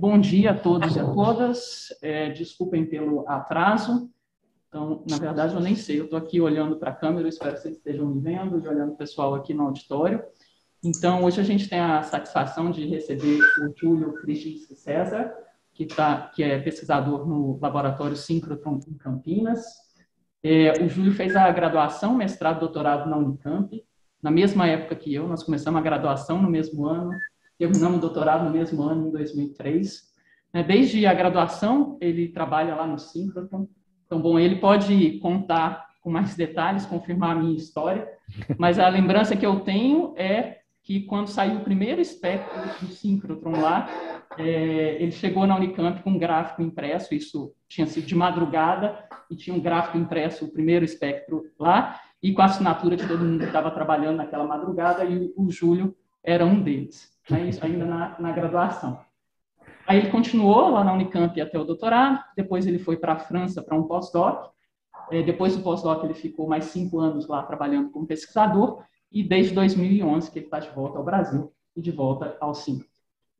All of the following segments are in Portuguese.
Bom dia a todos e a todas. É, desculpem pelo atraso. Então, na verdade, eu nem sei. Eu estou aqui olhando para a câmera, espero que vocês estejam me vendo e olhando o pessoal aqui no auditório. Então, hoje a gente tem a satisfação de receber o Júlio Krisinski César, que, tá, que é pesquisador no Laboratório Síncrotron em Campinas. É, o Júlio fez a graduação, mestrado, doutorado na Unicamp, na mesma época que eu. Nós começamos a graduação no mesmo ano, terminamos o doutorado no mesmo ano, em 2003. É, desde a graduação, ele trabalha lá no Synchrotron. Então, bom, ele pode contar com mais detalhes, confirmar a minha história, mas a lembrança que eu tenho é que quando saiu o primeiro espectro do síncrotron lá, é, ele chegou na Unicamp com um gráfico impresso, isso tinha sido de madrugada, e tinha um gráfico impresso, o primeiro espectro lá, e com a assinatura de todo mundo que estava trabalhando naquela madrugada, e o, o Júlio era um deles né, ainda na, na graduação. Aí ele continuou lá na Unicamp até o doutorado, depois ele foi para a França para um pós-doc, é, depois do pós-doc ele ficou mais cinco anos lá trabalhando como pesquisador, e desde 2011 que ele está de volta ao Brasil e de volta ao CIM.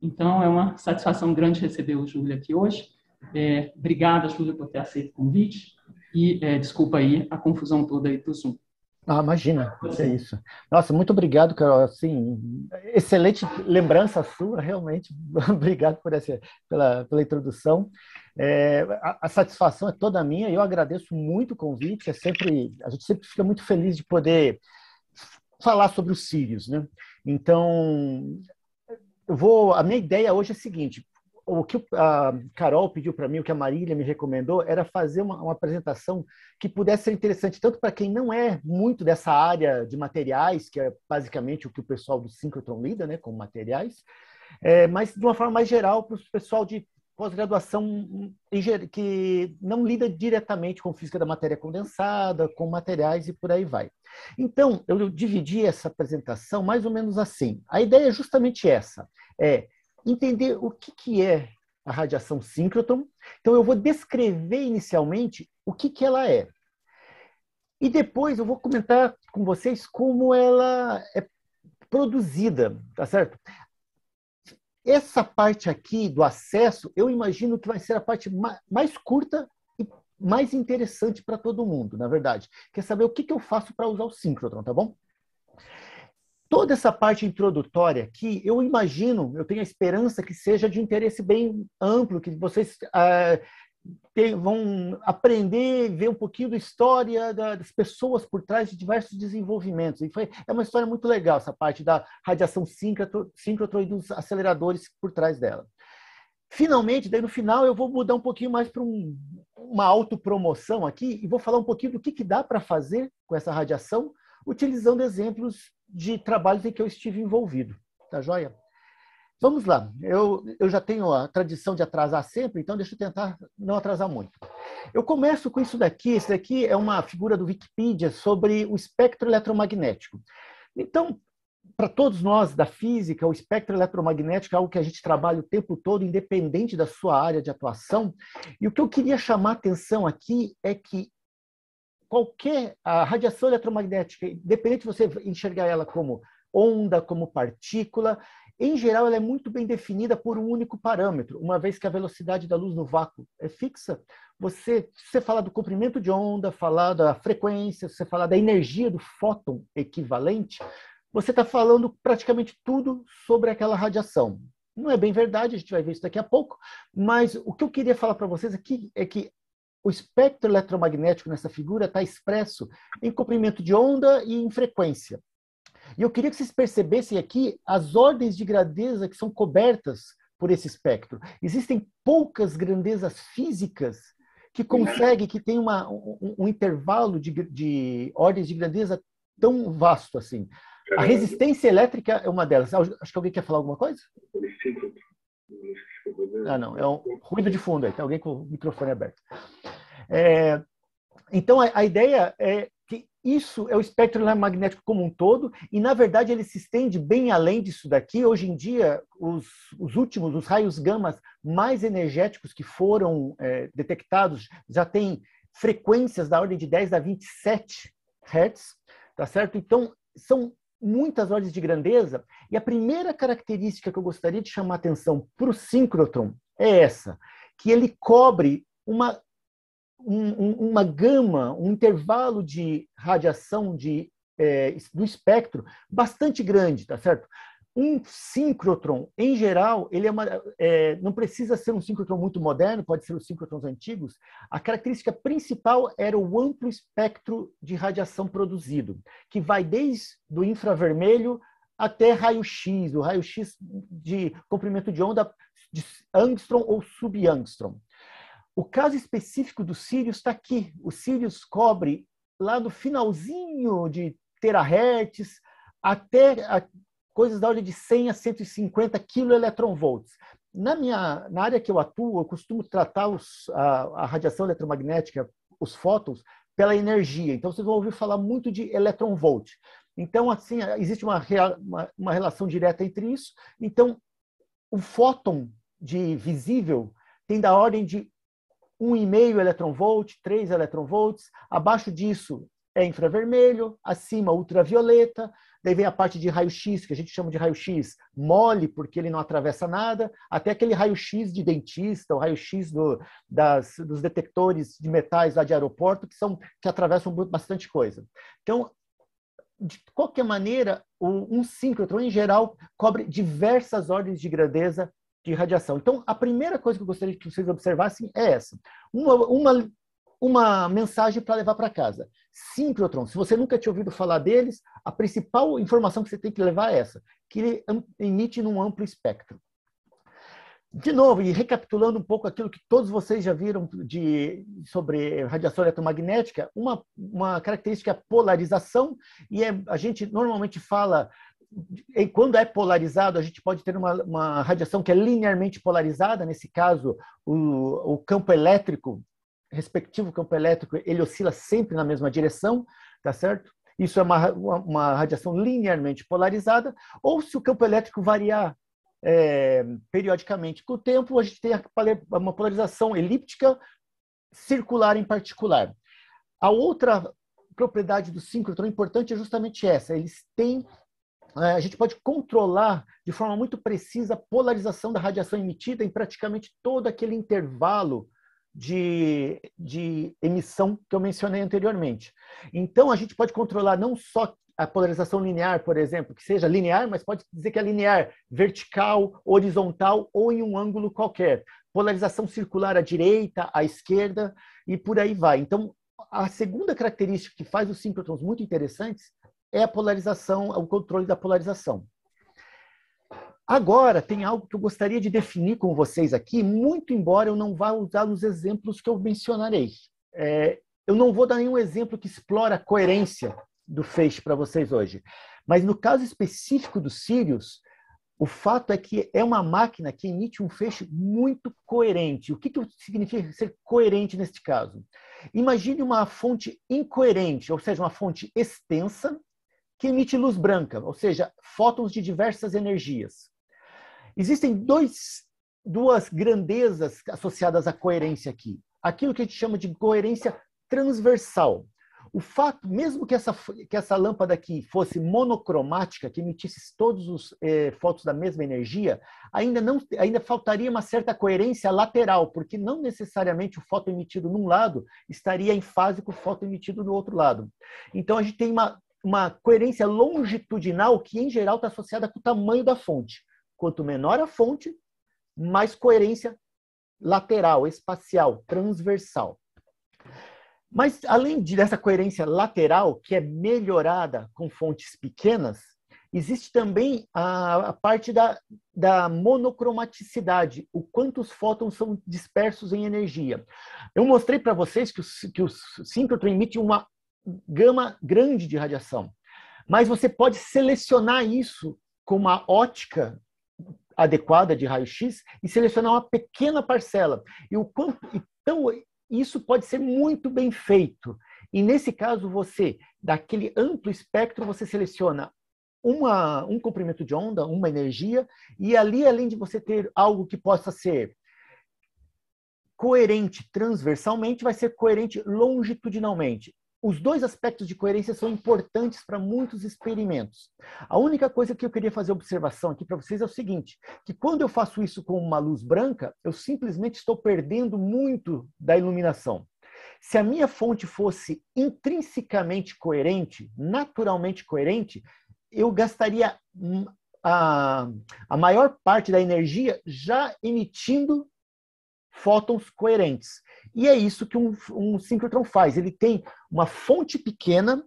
Então é uma satisfação grande receber o Júlio aqui hoje. É, obrigada, Júlio, por ter aceito o convite, e é, desculpa aí a confusão toda aí do Zoom. Ah, imagina, é isso. Nossa, muito obrigado, Carol. Assim, excelente lembrança sua, realmente. obrigado por essa, pela, pela introdução. É, a, a, satisfação é toda minha e eu agradeço muito o convite. É sempre, a gente sempre fica muito feliz de poder falar sobre os Sírios, né? Então, eu vou. A minha ideia hoje é a seguinte: o que a Carol pediu para mim, o que a Marília me recomendou, era fazer uma, uma apresentação que pudesse ser interessante tanto para quem não é muito dessa área de materiais, que é basicamente o que o pessoal do Synchrotron lida, né, com materiais, é, mas de uma forma mais geral para o pessoal de pós-graduação que não lida diretamente com física da matéria condensada, com materiais e por aí vai. Então, eu dividi essa apresentação mais ou menos assim. A ideia é justamente essa: é entender o que, que é a radiação síncroton. Então, eu vou descrever inicialmente o que, que ela é. E depois eu vou comentar com vocês como ela é produzida, tá certo? Essa parte aqui do acesso, eu imagino que vai ser a parte mais curta e mais interessante para todo mundo, na verdade. Quer saber o que, que eu faço para usar o síncrotron, tá bom? Toda essa parte introdutória aqui, eu imagino, eu tenho a esperança que seja de interesse bem amplo, que vocês é, vão aprender, ver um pouquinho da história das pessoas por trás de diversos desenvolvimentos. E foi, é uma história muito legal, essa parte da radiação síncrotron e dos aceleradores por trás dela. Finalmente, daí no final, eu vou mudar um pouquinho mais para um, uma autopromoção aqui e vou falar um pouquinho do que, que dá para fazer com essa radiação, utilizando exemplos de trabalhos em que eu estive envolvido, tá joia? Vamos lá, eu, eu já tenho a tradição de atrasar sempre, então deixa eu tentar não atrasar muito. Eu começo com isso daqui, isso daqui é uma figura do Wikipedia sobre o espectro eletromagnético. Então, para todos nós da física, o espectro eletromagnético é algo que a gente trabalha o tempo todo, independente da sua área de atuação. E o que eu queria chamar a atenção aqui é que qualquer a radiação eletromagnética, independente de você enxergar ela como onda, como partícula, em geral ela é muito bem definida por um único parâmetro, uma vez que a velocidade da luz no vácuo é fixa. Você, você falar do comprimento de onda, falar da frequência, você falar da energia do fóton equivalente, você está falando praticamente tudo sobre aquela radiação. Não é bem verdade, a gente vai ver isso daqui a pouco, mas o que eu queria falar para vocês aqui é que o espectro eletromagnético nessa figura está expresso em comprimento de onda e em frequência. E eu queria que vocês percebessem aqui as ordens de grandeza que são cobertas por esse espectro. Existem poucas grandezas físicas que conseguem, que tem uma, um, um intervalo de, de ordens de grandeza tão vasto assim. A é. resistência elétrica é uma delas. Acho que alguém quer falar alguma coisa? Sim. Ah, não, é um ruído de fundo aí, tem alguém com o microfone aberto. É, então, a, a, ideia é que isso é o espectro magnético como um todo, e na verdade ele se estende bem além disso daqui. Hoje em dia, os, os últimos, os raios gamas mais energéticos que foram é, detectados já têm frequências da ordem de 10 a 27 Hz, tá certo? Então, são muitas ordens de grandeza. E a primeira característica que eu gostaria de chamar a atenção para o síncrotron é essa, que ele cobre uma, um, uma gama, um intervalo de radiação de, é, do espectro bastante grande, tá certo? Um síncrotron, em geral, ele é uma, é, não precisa ser um síncrotron muito moderno, pode ser os síncrotrons antigos. A característica principal era o amplo espectro de radiação produzido, que vai desde do infravermelho até raio-x, o raio-x de comprimento de onda de angstrom ou subangstrom. O caso específico do Sirius está aqui. O Sirius cobre lá no finalzinho de terahertz até coisas da ordem de 100 a 150 keV. Na minha na área que eu atuo, eu costumo tratar os, a, a radiação eletromagnética, os fótons, pela energia. Então, vocês vão ouvir falar muito de electron volt. Então, assim, existe uma, uma, uma relação direta entre isso. Então, o fóton de visível tem da ordem de 1,5 e volt, 3 electron volts. Abaixo disso é infravermelho, acima ultravioleta. Daí vem a parte de raio-x, que a gente chama de raio-x mole, porque ele não atravessa nada, até aquele raio-x de dentista, o raio-x do, das, dos detectores de metais lá de aeroporto, que, são, que atravessam bastante coisa. Então, de qualquer maneira, um síncrotron, em geral, cobre diversas ordens de grandeza de radiação. Então, a primeira coisa que eu gostaria que vocês observassem é essa. Uma, uma uma mensagem para levar para casa. Sim, Piotron, se você nunca tinha ouvido falar deles, a principal informação que você tem que levar é essa, que ele emite num amplo espectro. De novo, e recapitulando um pouco aquilo que todos vocês já viram de, sobre radiação eletromagnética, uma, uma característica é a polarização, e é, a gente normalmente fala e quando é polarizado, a gente pode ter uma, uma, radiação que é linearmente polarizada. Nesse caso, o, o campo elétrico respectivo campo elétrico ele oscila sempre na mesma direção, tá certo? Isso é uma, uma radiação linearmente polarizada, ou se o campo elétrico variar é, periodicamente com o tempo, a gente tem uma polarização elíptica circular em particular. A outra propriedade do síncrotron importante é justamente essa, eles têm é, a gente pode controlar de forma muito precisa a polarização da radiação emitida em praticamente todo aquele intervalo de, de emissão que eu mencionei anteriormente. Então, a gente pode controlar não só a polarização linear, por exemplo, que seja linear, mas pode dizer que é linear, vertical, horizontal ou em um ângulo qualquer. Polarização circular à direita, à esquerda e por aí vai. Então, a segunda característica que faz os síncrotrons muito interessantes é a polarização, o controle da polarização. Agora, tem algo que eu gostaria de definir com vocês aqui, muito embora eu não vá usar os exemplos que eu mencionarei. É, eu não vou dar nenhum exemplo que explora a coerência do feixe para vocês hoje. Mas no caso específico dos sírios, o fato é que é uma máquina que emite um feixe muito coerente. O que, que significa ser coerente neste caso? Imagine uma fonte incoerente, ou seja, uma fonte extensa que emite luz branca, ou seja, fótons de diversas energias. Existem dois, duas grandezas associadas à coerência aqui. Aquilo que a gente chama de coerência transversal. O fato, mesmo que essa, que essa lâmpada aqui fosse monocromática, que emitisse todos os eh, fotos da mesma energia, ainda, não, ainda faltaria uma certa coerência lateral, porque não necessariamente o foto emitido num lado estaria em fase com o foto emitido do outro lado. Então a gente tem uma, uma coerência longitudinal que, em geral, está associada com o tamanho da fonte. Quanto menor a fonte, mais coerência lateral, espacial, transversal. Mas além dessa coerência lateral, que é melhorada com fontes pequenas, existe também a, a parte da, da, monocromaticidade, o quanto os fótons são dispersos em energia. Eu mostrei para vocês que o, que o emite uma gama grande de radiação, mas você pode selecionar isso com uma ótica adequada de raio-x e selecionar uma pequena parcela. E o quanto, então, isso pode ser muito bem feito. E nesse caso, você, daquele amplo espectro, você seleciona uma, um comprimento de onda, uma energia, e ali, além de você ter algo que possa ser coerente transversalmente, vai ser coerente longitudinalmente os dois aspectos de coerência são importantes para muitos experimentos. A única coisa que eu queria fazer observação aqui para vocês é o seguinte, que quando eu faço isso com uma luz branca, eu simplesmente estou perdendo muito da iluminação. Se a minha fonte fosse intrinsecamente coerente, naturalmente coerente, eu gastaria hum, a, a maior parte da energia já emitindo fótons coerentes. E é isso que um, um faz. Ele tem uma fonte pequena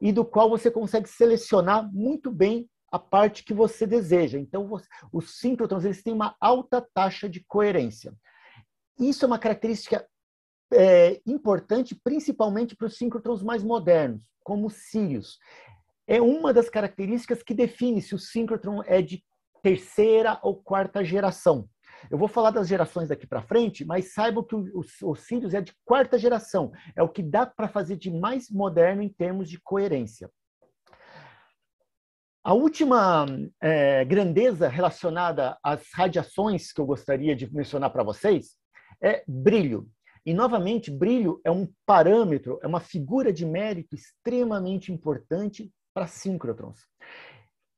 e do qual você consegue selecionar muito bem a parte que você deseja. Então, você, os Synchrotrons eles têm uma alta taxa de coerência. Isso é uma característica é, importante, principalmente para os Synchrotrons mais modernos, como os Sirius. É uma das características que define se o Synchrotron é de terceira ou quarta geração. Eu vou falar das gerações daqui para frente, mas saibam que o, o, Sirius é de quarta geração. É o que dá para fazer de mais moderno em termos de coerência. A última é, grandeza relacionada às radiações que eu gostaria de mencionar para vocês é brilho. E, novamente, brilho é um parâmetro, é uma figura de mérito extremamente importante para síncrotrons.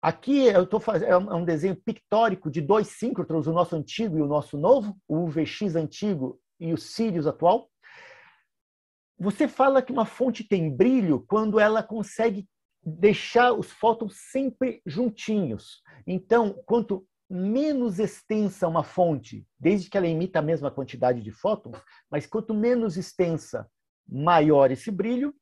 Aqui eu estou fazendo é, é um desenho pictórico de dois síncrotrons, o nosso antigo e o nosso novo, o UVX antigo e o Sirius atual. Você fala que uma fonte tem brilho quando ela consegue deixar os fótons sempre juntinhos. Então, quanto menos extensa uma fonte, desde que ela emita a mesma quantidade de fótons, mas quanto menos extensa, maior esse brilho,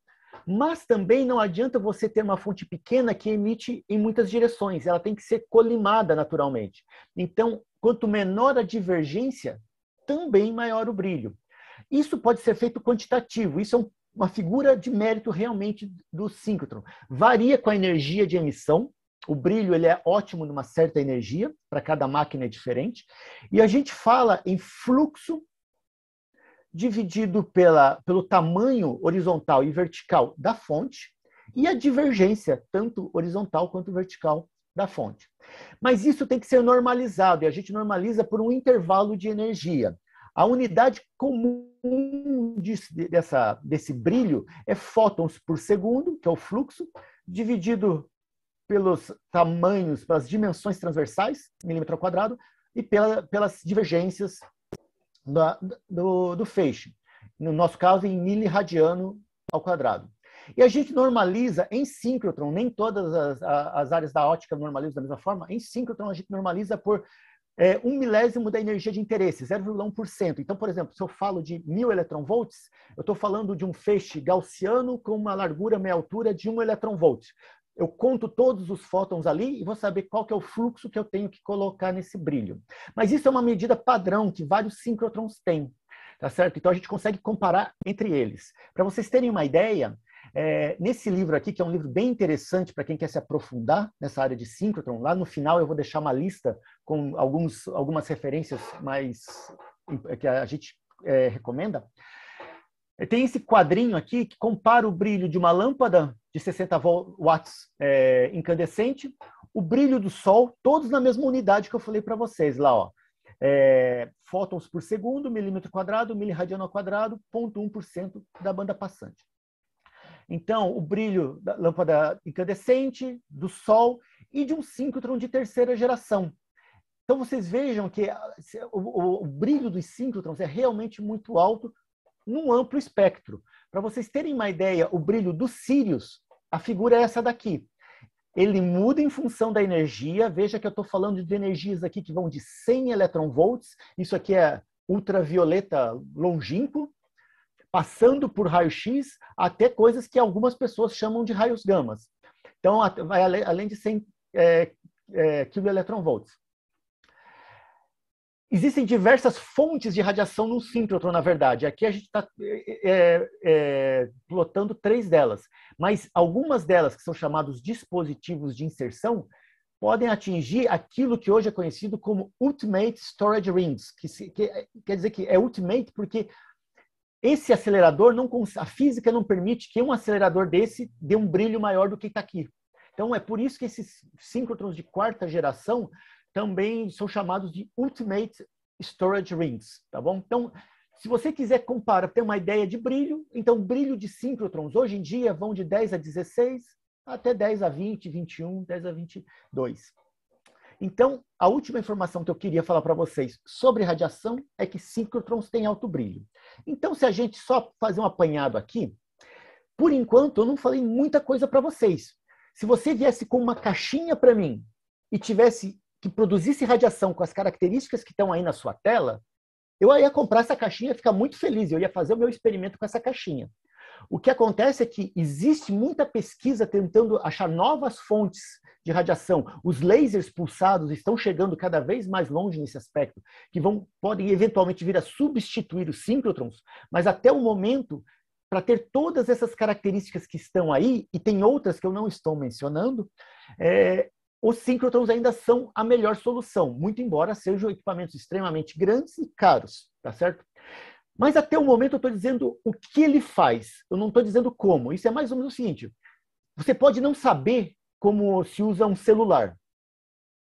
mas também não adianta você ter uma fonte pequena que emite em muitas direções, ela tem que ser colimada naturalmente. Então, quanto menor a divergência, também maior o brilho. Isso pode ser feito quantitativo, isso é uma figura de mérito realmente do síncrotron. Varia com a energia de emissão, o brilho ele é ótimo numa certa energia, para cada máquina é diferente. E a gente fala em fluxo dividido pela, pelo tamanho horizontal e vertical da fonte e a divergência, tanto horizontal quanto vertical, da fonte. Mas isso tem que ser normalizado e a gente normaliza por um intervalo de energia. A unidade comum dessa, desse brilho é fótons por segundo, que é o fluxo, dividido pelos tamanhos, pelas dimensões transversais, milímetro ao quadrado, e pela, pelas divergências da, do, do feixe. No nosso caso, em miliradiano ao quadrado. E a gente normaliza em síncrotron, nem todas as, as, áreas da ótica normalizam da mesma forma, em síncrotron a gente normaliza por é, um milésimo da energia de interesse, 0,1%. Então, por exemplo, se eu falo de mil eletronvolts, eu estou falando de um feixe gaussiano com uma largura, meia altura de um eletronvolt eu conto todos os fótons ali e vou saber qual que é o fluxo que eu tenho que colocar nesse brilho. Mas isso é uma medida padrão que vários síncrotrons têm, tá certo? Então a gente consegue comparar entre eles. Para vocês terem uma ideia, é, nesse livro aqui, que é um livro bem interessante para quem quer se aprofundar nessa área de síncrotron, lá no final eu vou deixar uma lista com alguns, algumas referências mais que a gente é, recomenda. É, tem esse quadrinho aqui que compara o brilho de uma lâmpada de 60 watts é, incandescente, o brilho do Sol, todos na mesma unidade que eu falei para vocês lá, ó. É, fótons por segundo, milímetro quadrado, miliradiano ao quadrado, 0,1% da banda passante. Então, o brilho da lâmpada incandescente, do Sol e de um síncrotron de terceira geração. Então, vocês vejam que o, o, o brilho dos síncrotrons é realmente muito alto num amplo espectro. Para vocês terem uma ideia, o brilho do Sirius, a figura é essa daqui. Ele muda em função da energia. Veja que eu estou falando de energias aqui que vão de 100 eletronvolts, isso aqui é ultravioleta longínquo, passando por raio-x, até coisas que algumas pessoas chamam de raios gamas. Então, vai além de 100 é, é, Existem diversas fontes de radiação no síncrotron, na verdade. Aqui a gente está é, é, é, plotando três delas, mas algumas delas, que são chamados dispositivos de inserção, podem atingir aquilo que hoje é conhecido como Ultimate Storage Rings, que, se, que quer dizer que é Ultimate porque esse acelerador, não a física não permite que um acelerador desse dê um brilho maior do que está aqui. Então é por isso que esses síncrotrons de quarta geração também são chamados de Ultimate Storage Rings, tá bom? Então, se você quiser comparar, ter uma ideia de brilho, então brilho de síncrotrons hoje em dia vão de 10 a 16 até 10 a 20, 21, 10 a 22. Então, a última informação que eu queria falar para vocês sobre radiação é que síncrotrons têm alto brilho. Então, se a gente só fazer um apanhado aqui, por enquanto eu não falei muita coisa para vocês. Se você viesse com uma caixinha para mim e tivesse que produzisse radiação com as características que estão aí na sua tela, eu ia comprar essa caixinha e ficar muito feliz, eu ia fazer o meu experimento com essa caixinha. O que acontece é que existe muita pesquisa tentando achar novas fontes de radiação. Os lasers pulsados estão chegando cada vez mais longe nesse aspecto, que vão, podem eventualmente vir a substituir os síncrotrons, mas até o momento, para ter todas essas características que estão aí, e tem outras que eu não estou mencionando, é, os síncrotrons ainda são a melhor solução, muito embora sejam equipamentos extremamente grandes e caros, tá certo? Mas até o momento eu estou dizendo o que ele faz, eu não estou dizendo como. Isso é mais ou menos o seguinte: você pode não saber como se usa um celular.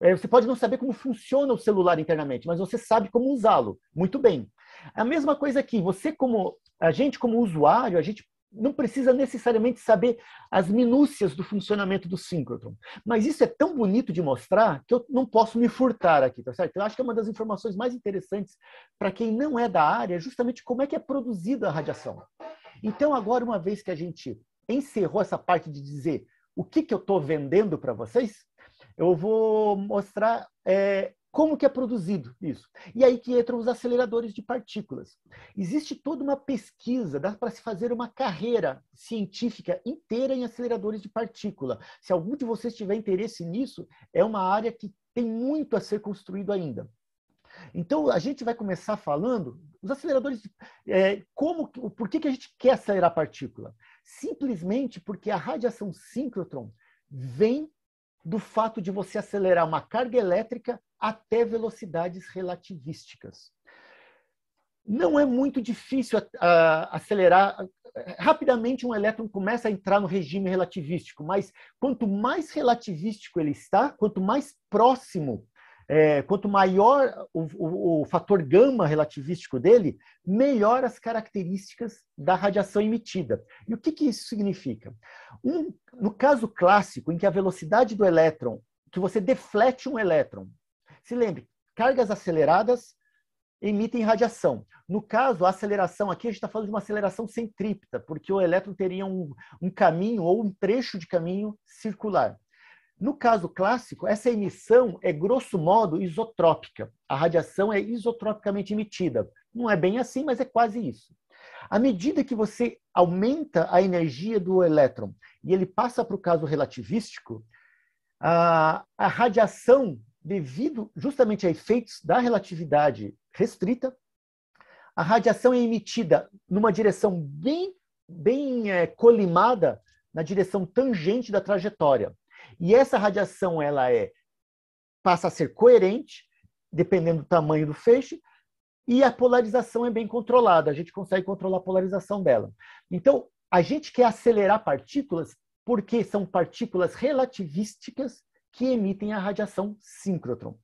É, você pode não saber como funciona o celular internamente, mas você sabe como usá-lo muito bem. A mesma coisa aqui, você como a gente como usuário, a gente não precisa necessariamente saber as minúcias do funcionamento do síncrotron. Mas isso é tão bonito de mostrar que eu não posso me furtar aqui, tá certo? Eu acho que é uma das informações mais interessantes para quem não é da área, é justamente como é que é produzida a radiação. Então, agora, uma vez que a gente encerrou essa parte de dizer o que, que eu estou vendendo para vocês, eu vou mostrar é, como que é produzido isso? E aí que entram os aceleradores de partículas. Existe toda uma pesquisa, dá para se fazer uma carreira científica inteira em aceleradores de partícula. Se algum de vocês tiver interesse nisso, é uma área que tem muito a ser construído ainda. Então, a gente vai começar falando os aceleradores, é, como, por que, que a gente quer acelerar a partícula? Simplesmente porque a radiação síncrotron vem do fato de você acelerar uma carga elétrica até velocidades relativísticas. Não é muito difícil a, ah, a, ah, acelerar. Ah, rapidamente, um elétron começa a entrar no regime relativístico, mas quanto mais relativístico ele está, quanto mais próximo é, quanto maior o, o, o, fator gama relativístico dele, melhor as características da radiação emitida. E o que, que isso significa? Um, no caso clássico, em que a velocidade do elétron, que você deflete um elétron, se lembre, cargas aceleradas emitem radiação. No caso, a aceleração aqui, a gente está falando de uma aceleração centrípeta, porque o elétron teria um, um caminho ou um trecho de caminho circular. No caso clássico, essa emissão é grosso modo isotrópica. A radiação é isotropicamente emitida. Não é bem assim, mas é quase isso. À medida que você aumenta a energia do elétron e ele passa para o caso relativístico, a, a radiação, devido justamente a efeitos da relatividade restrita, a radiação é emitida numa direção bem, bem é, colimada na direção tangente da trajetória. E essa radiação ela é passa a ser coerente, dependendo do tamanho do feixe, e a polarização é bem controlada, a gente consegue controlar a polarização dela. Então, a gente quer acelerar partículas porque são partículas relativísticas que emitem a radiação síncrotron.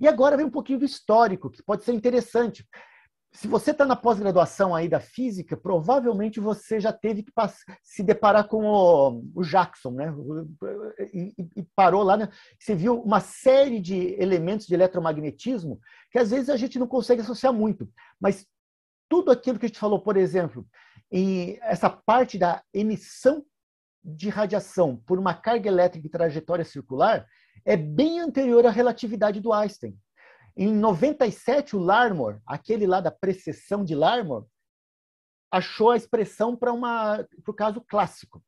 E agora vem um pouquinho do histórico, que pode ser interessante se você está na pós-graduação aí da física, provavelmente você já teve que se deparar com o, o Jackson, né? E, e, e parou lá, né? Você viu uma série de elementos de eletromagnetismo que às vezes a gente não consegue associar muito. Mas tudo aquilo que a gente falou, por exemplo, em essa parte da emissão de radiação por uma carga elétrica em trajetória circular é bem anterior à relatividade do Einstein. Em 97, o Larmor, aquele lá da precessão de Larmor, achou a expressão para o caso clássico.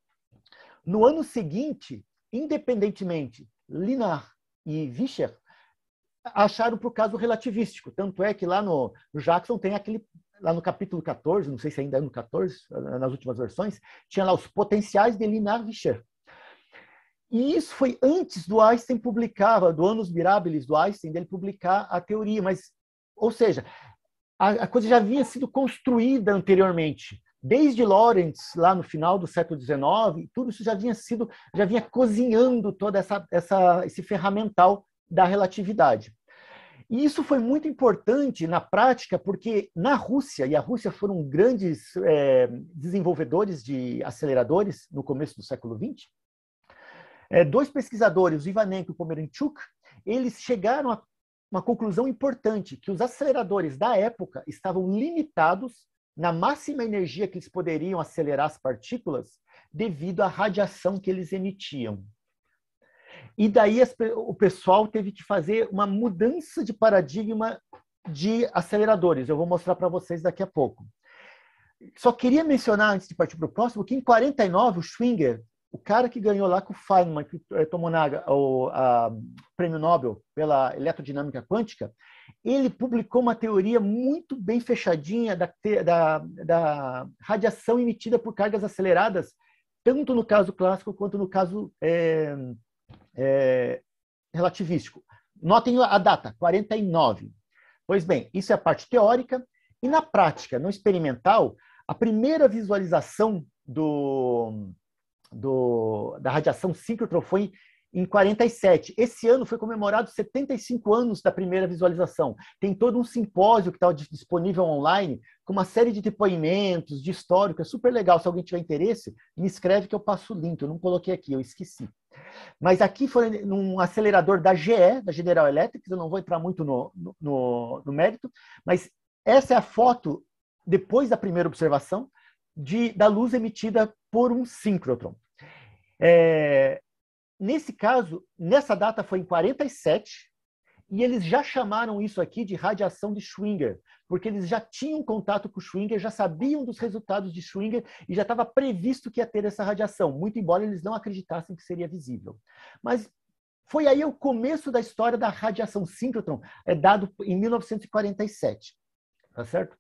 No ano seguinte, independentemente, Linar e Vischer acharam para o caso relativístico. Tanto é que lá no Jackson tem aquele, lá no capítulo 14, não sei se ainda é no 14, nas últimas versões, tinha lá os potenciais de Linar e Vischer. E isso foi antes do Einstein publicar, do Anos Mirabilis do Einstein, dele publicar a teoria, mas, ou seja, a, a coisa já havia sido construída anteriormente. Desde Lorentz, lá no final do século XIX, tudo isso já vinha sido, já vinha cozinhando toda essa, essa esse ferramental da relatividade. E isso foi muito importante na prática, porque na Rússia, e a Rússia foram grandes é, desenvolvedores de aceleradores no começo do século XX, é, dois pesquisadores, o Ivanenko e o Pomeranchuk, eles chegaram a uma conclusão importante, que os aceleradores da época estavam limitados na máxima energia que eles poderiam acelerar as partículas devido à radiação que eles emitiam. E daí as, o pessoal teve que fazer uma mudança de paradigma de aceleradores. Eu vou mostrar para vocês daqui a pouco. Só queria mencionar, antes de partir para o próximo, que em 49 o Schwinger o cara que ganhou lá com o Feynman, que eh, tomou na, o a, prêmio Nobel pela eletrodinâmica quântica, ele publicou uma teoria muito bem fechadinha da, da, da radiação emitida por cargas aceleradas, tanto no caso clássico quanto no caso é, é, relativístico. Notem a data, 49. Pois bem, isso é a parte teórica. E na prática, no experimental, a primeira visualização do, do, da radiação síncrotron foi em 47. Esse ano foi comemorado 75 anos da primeira visualização. Tem todo um simpósio que está disponível online, com uma série de depoimentos, de histórico, é super legal. Se alguém tiver interesse, me escreve que eu passo o link. Eu não coloquei aqui, eu esqueci. Mas aqui foi num acelerador da GE, da General Electric, eu não vou entrar muito no, no, no mérito, mas essa é a foto depois da primeira observação de, da luz emitida por um síncrotron. É, nesse caso, nessa data foi em 47, e eles já chamaram isso aqui de radiação de Schwinger, porque eles já tinham contato com Schwinger, já sabiam dos resultados de Schwinger e já estava previsto que ia ter essa radiação, muito embora eles não acreditassem que seria visível. Mas foi aí o começo da história da radiação síncrotron, é dado em 1947, tá certo?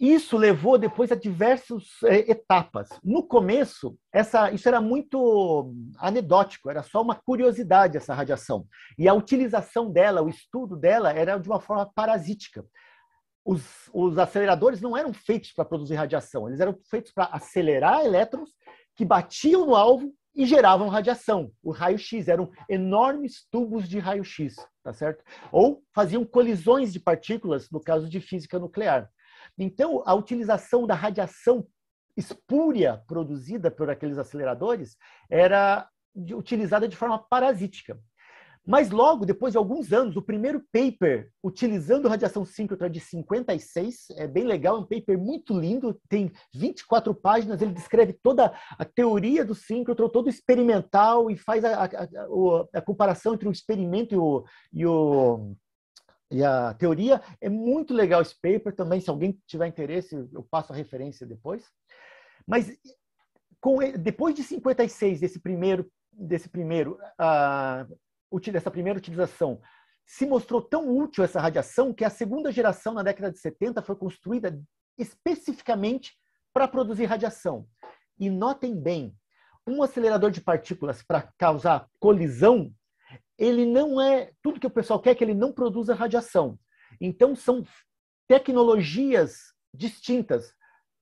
Isso levou depois a diversas eh, etapas. No começo, essa, isso era muito anedótico, era só uma curiosidade essa radiação. E a utilização dela, o estudo dela, era de uma forma parasítica. Os, os aceleradores não eram feitos para produzir radiação, eles eram feitos para acelerar elétrons que batiam no alvo e geravam radiação. O raio-x eram enormes tubos de raio-x, tá certo? Ou faziam colisões de partículas, no caso de física nuclear. Então, a utilização da radiação espúria produzida por aqueles aceleradores era utilizada de forma parasítica. Mas logo, depois de alguns anos, o primeiro paper utilizando radiação síncrotra de 56, é bem legal, é um paper muito lindo, tem 24 páginas, ele descreve toda a teoria do síncrotron, todo experimental, e faz a, a, a, a comparação entre o experimento e o, e o e a teoria. É muito legal esse paper também, se alguém tiver interesse, eu passo a referência depois. Mas com, depois de 56 desse primeiro desse primeiro uh, dessa primeira utilização se mostrou tão útil essa radiação que a segunda geração na década de 70 foi construída especificamente para produzir radiação. E notem bem, um acelerador de partículas para causar colisão ele não é. Tudo que o pessoal quer é que ele não produza radiação. Então, são tecnologias distintas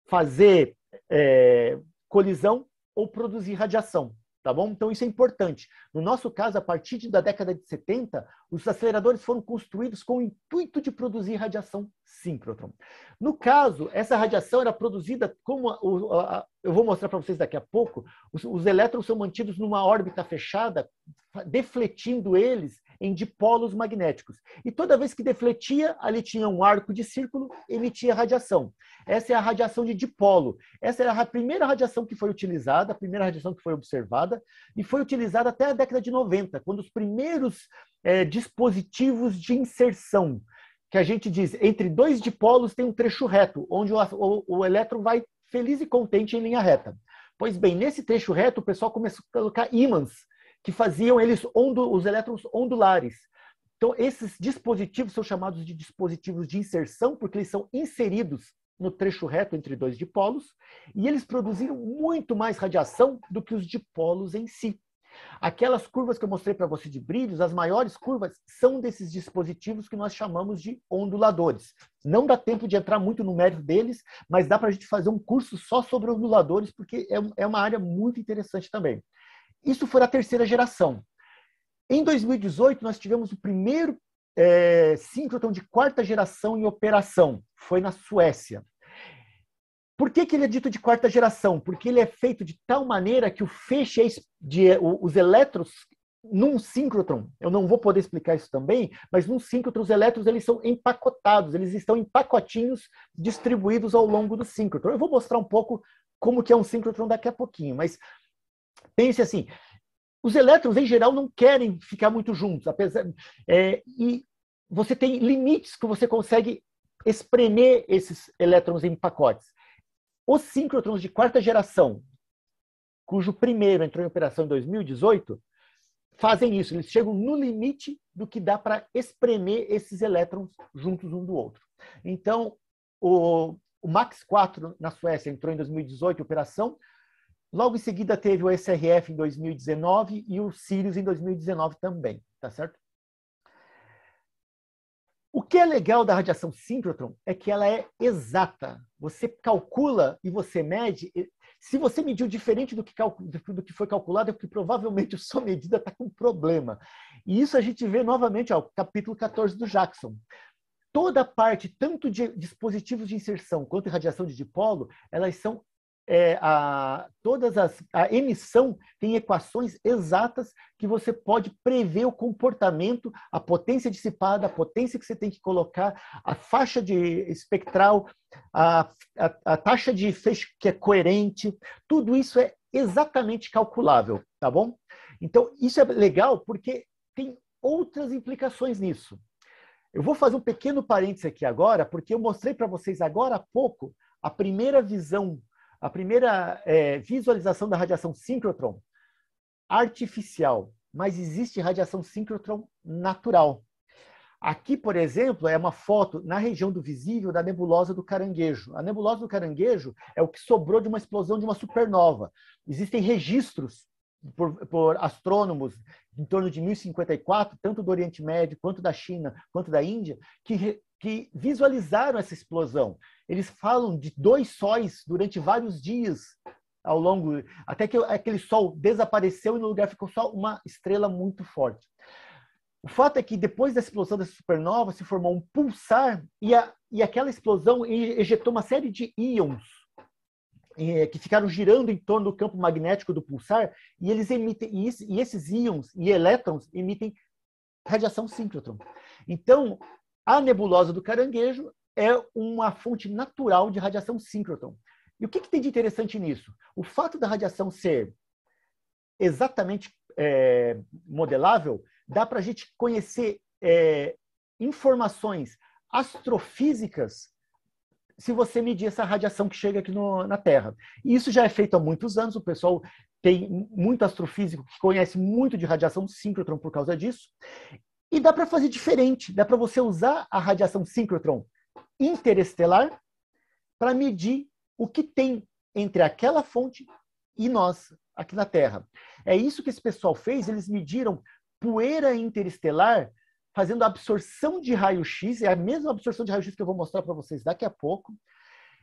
fazer é, colisão ou produzir radiação. Tá bom? Então isso é importante. No nosso caso, a partir da década de 70, os aceleradores foram construídos com o intuito de produzir radiação síncrotron. No caso, essa radiação era produzida como a, a, a, eu vou mostrar para vocês daqui a pouco, os, os elétrons são mantidos numa órbita fechada, defletindo eles em dipolos magnéticos. E toda vez que defletia, ali tinha um arco de círculo, emitia radiação. Essa é a radiação de dipolo. Essa é a primeira radiação que foi utilizada, a primeira radiação que foi observada, e foi utilizada até a década de 90, quando os primeiros é, dispositivos de inserção, que a gente diz, entre dois dipolos tem um trecho reto, onde o, o, o elétron vai feliz e contente em linha reta. Pois bem, nesse trecho reto, o pessoal começou a colocar ímãs que faziam eles ondu, os elétrons ondulares. Então, esses dispositivos são chamados de dispositivos de inserção, porque eles são inseridos no trecho reto entre dois dipolos, e eles produziram muito mais radiação do que os dipolos em si. Aquelas curvas que eu mostrei para você de brilhos, as maiores curvas, são desses dispositivos que nós chamamos de onduladores. Não dá tempo de entrar muito no mérito deles, mas dá para a gente fazer um curso só sobre onduladores, porque é, é uma área muito interessante também. Isso foi a terceira geração. Em 2018, nós tivemos o primeiro é, síncrotron de quarta geração em operação. Foi na Suécia. Por que, que, ele é dito de quarta geração? Porque ele é feito de tal maneira que o feixe é de, os elétrons num síncrotron, eu não vou poder explicar isso também, mas num síncrotron os elétrons eles são empacotados, eles estão em pacotinhos distribuídos ao longo do síncrotron. Eu vou mostrar um pouco como que é um síncrotron daqui a pouquinho, mas Pense assim, os elétrons, em geral, não querem ficar muito juntos. Apesar, é, e você tem limites que você consegue espremer esses elétrons em pacotes. Os síncrotrons de quarta geração, cujo primeiro entrou em operação em 2018, fazem isso. Eles chegam no limite do que dá para espremer esses elétrons juntos um do outro. Então, o, o MAX 4 na Suécia entrou em 2018 em operação. Logo em seguida teve o SRF em 2019 e o Sirius em 2019 também, tá certo? O que é legal da radiação síncrotron é que ela é exata. Você calcula e você mede. Se você mediu diferente do que, do que foi calculado, é porque provavelmente a sua medida está com problema. E isso a gente vê novamente, ó, capítulo 14 do Jackson toda parte, tanto de dispositivos de inserção quanto de radiação de dipolo, elas são é, a, todas as, a emissão tem equações exatas que você pode prever o comportamento, a potência dissipada, a potência que você tem que colocar, a faixa de espectral, a, a, a taxa de fecho que é coerente, tudo isso é exatamente calculável, tá bom? Então, isso é legal porque tem outras implicações nisso. Eu vou fazer um pequeno parêntese aqui agora, porque eu mostrei para vocês agora há pouco a primeira visão a primeira é, visualização da radiação síncrotron artificial, mas existe radiação síncrotron natural. Aqui, por exemplo, é uma foto na região do visível da nebulosa do caranguejo. A nebulosa do caranguejo é o que sobrou de uma explosão de uma supernova. Existem registros por, por, astrônomos em torno de 1054, tanto do Oriente Médio, quanto da China, quanto da Índia, que, que visualizaram essa explosão. Eles falam de dois sóis durante vários dias ao longo, até que aquele sol desapareceu e no lugar ficou só uma estrela muito forte. O fato é que depois da explosão dessa supernova se formou um pulsar e, a, e aquela explosão ejetou uma série de íons que ficaram girando em torno do campo magnético do pulsar e eles emitem e, e esses íons e elétrons emitem radiação síncrotron. Então a nebulosa do caranguejo é uma fonte natural de radiação síncrotron. E o que, que tem de interessante nisso? O fato da radiação ser exatamente é, modelável, dá para a gente conhecer é, informações astrofísicas se você medir essa radiação que chega aqui no, na Terra. E isso já é feito há muitos anos, o pessoal tem muito astrofísico que conhece muito de radiação síncrotron por causa disso. E dá para fazer diferente, dá para você usar a radiação síncrotron interestelar para medir o que tem entre aquela fonte e nós aqui na Terra. É isso que esse pessoal fez, eles mediram poeira interestelar fazendo absorção de raio-x, é a mesma absorção de raio-x que eu vou mostrar para vocês daqui a pouco.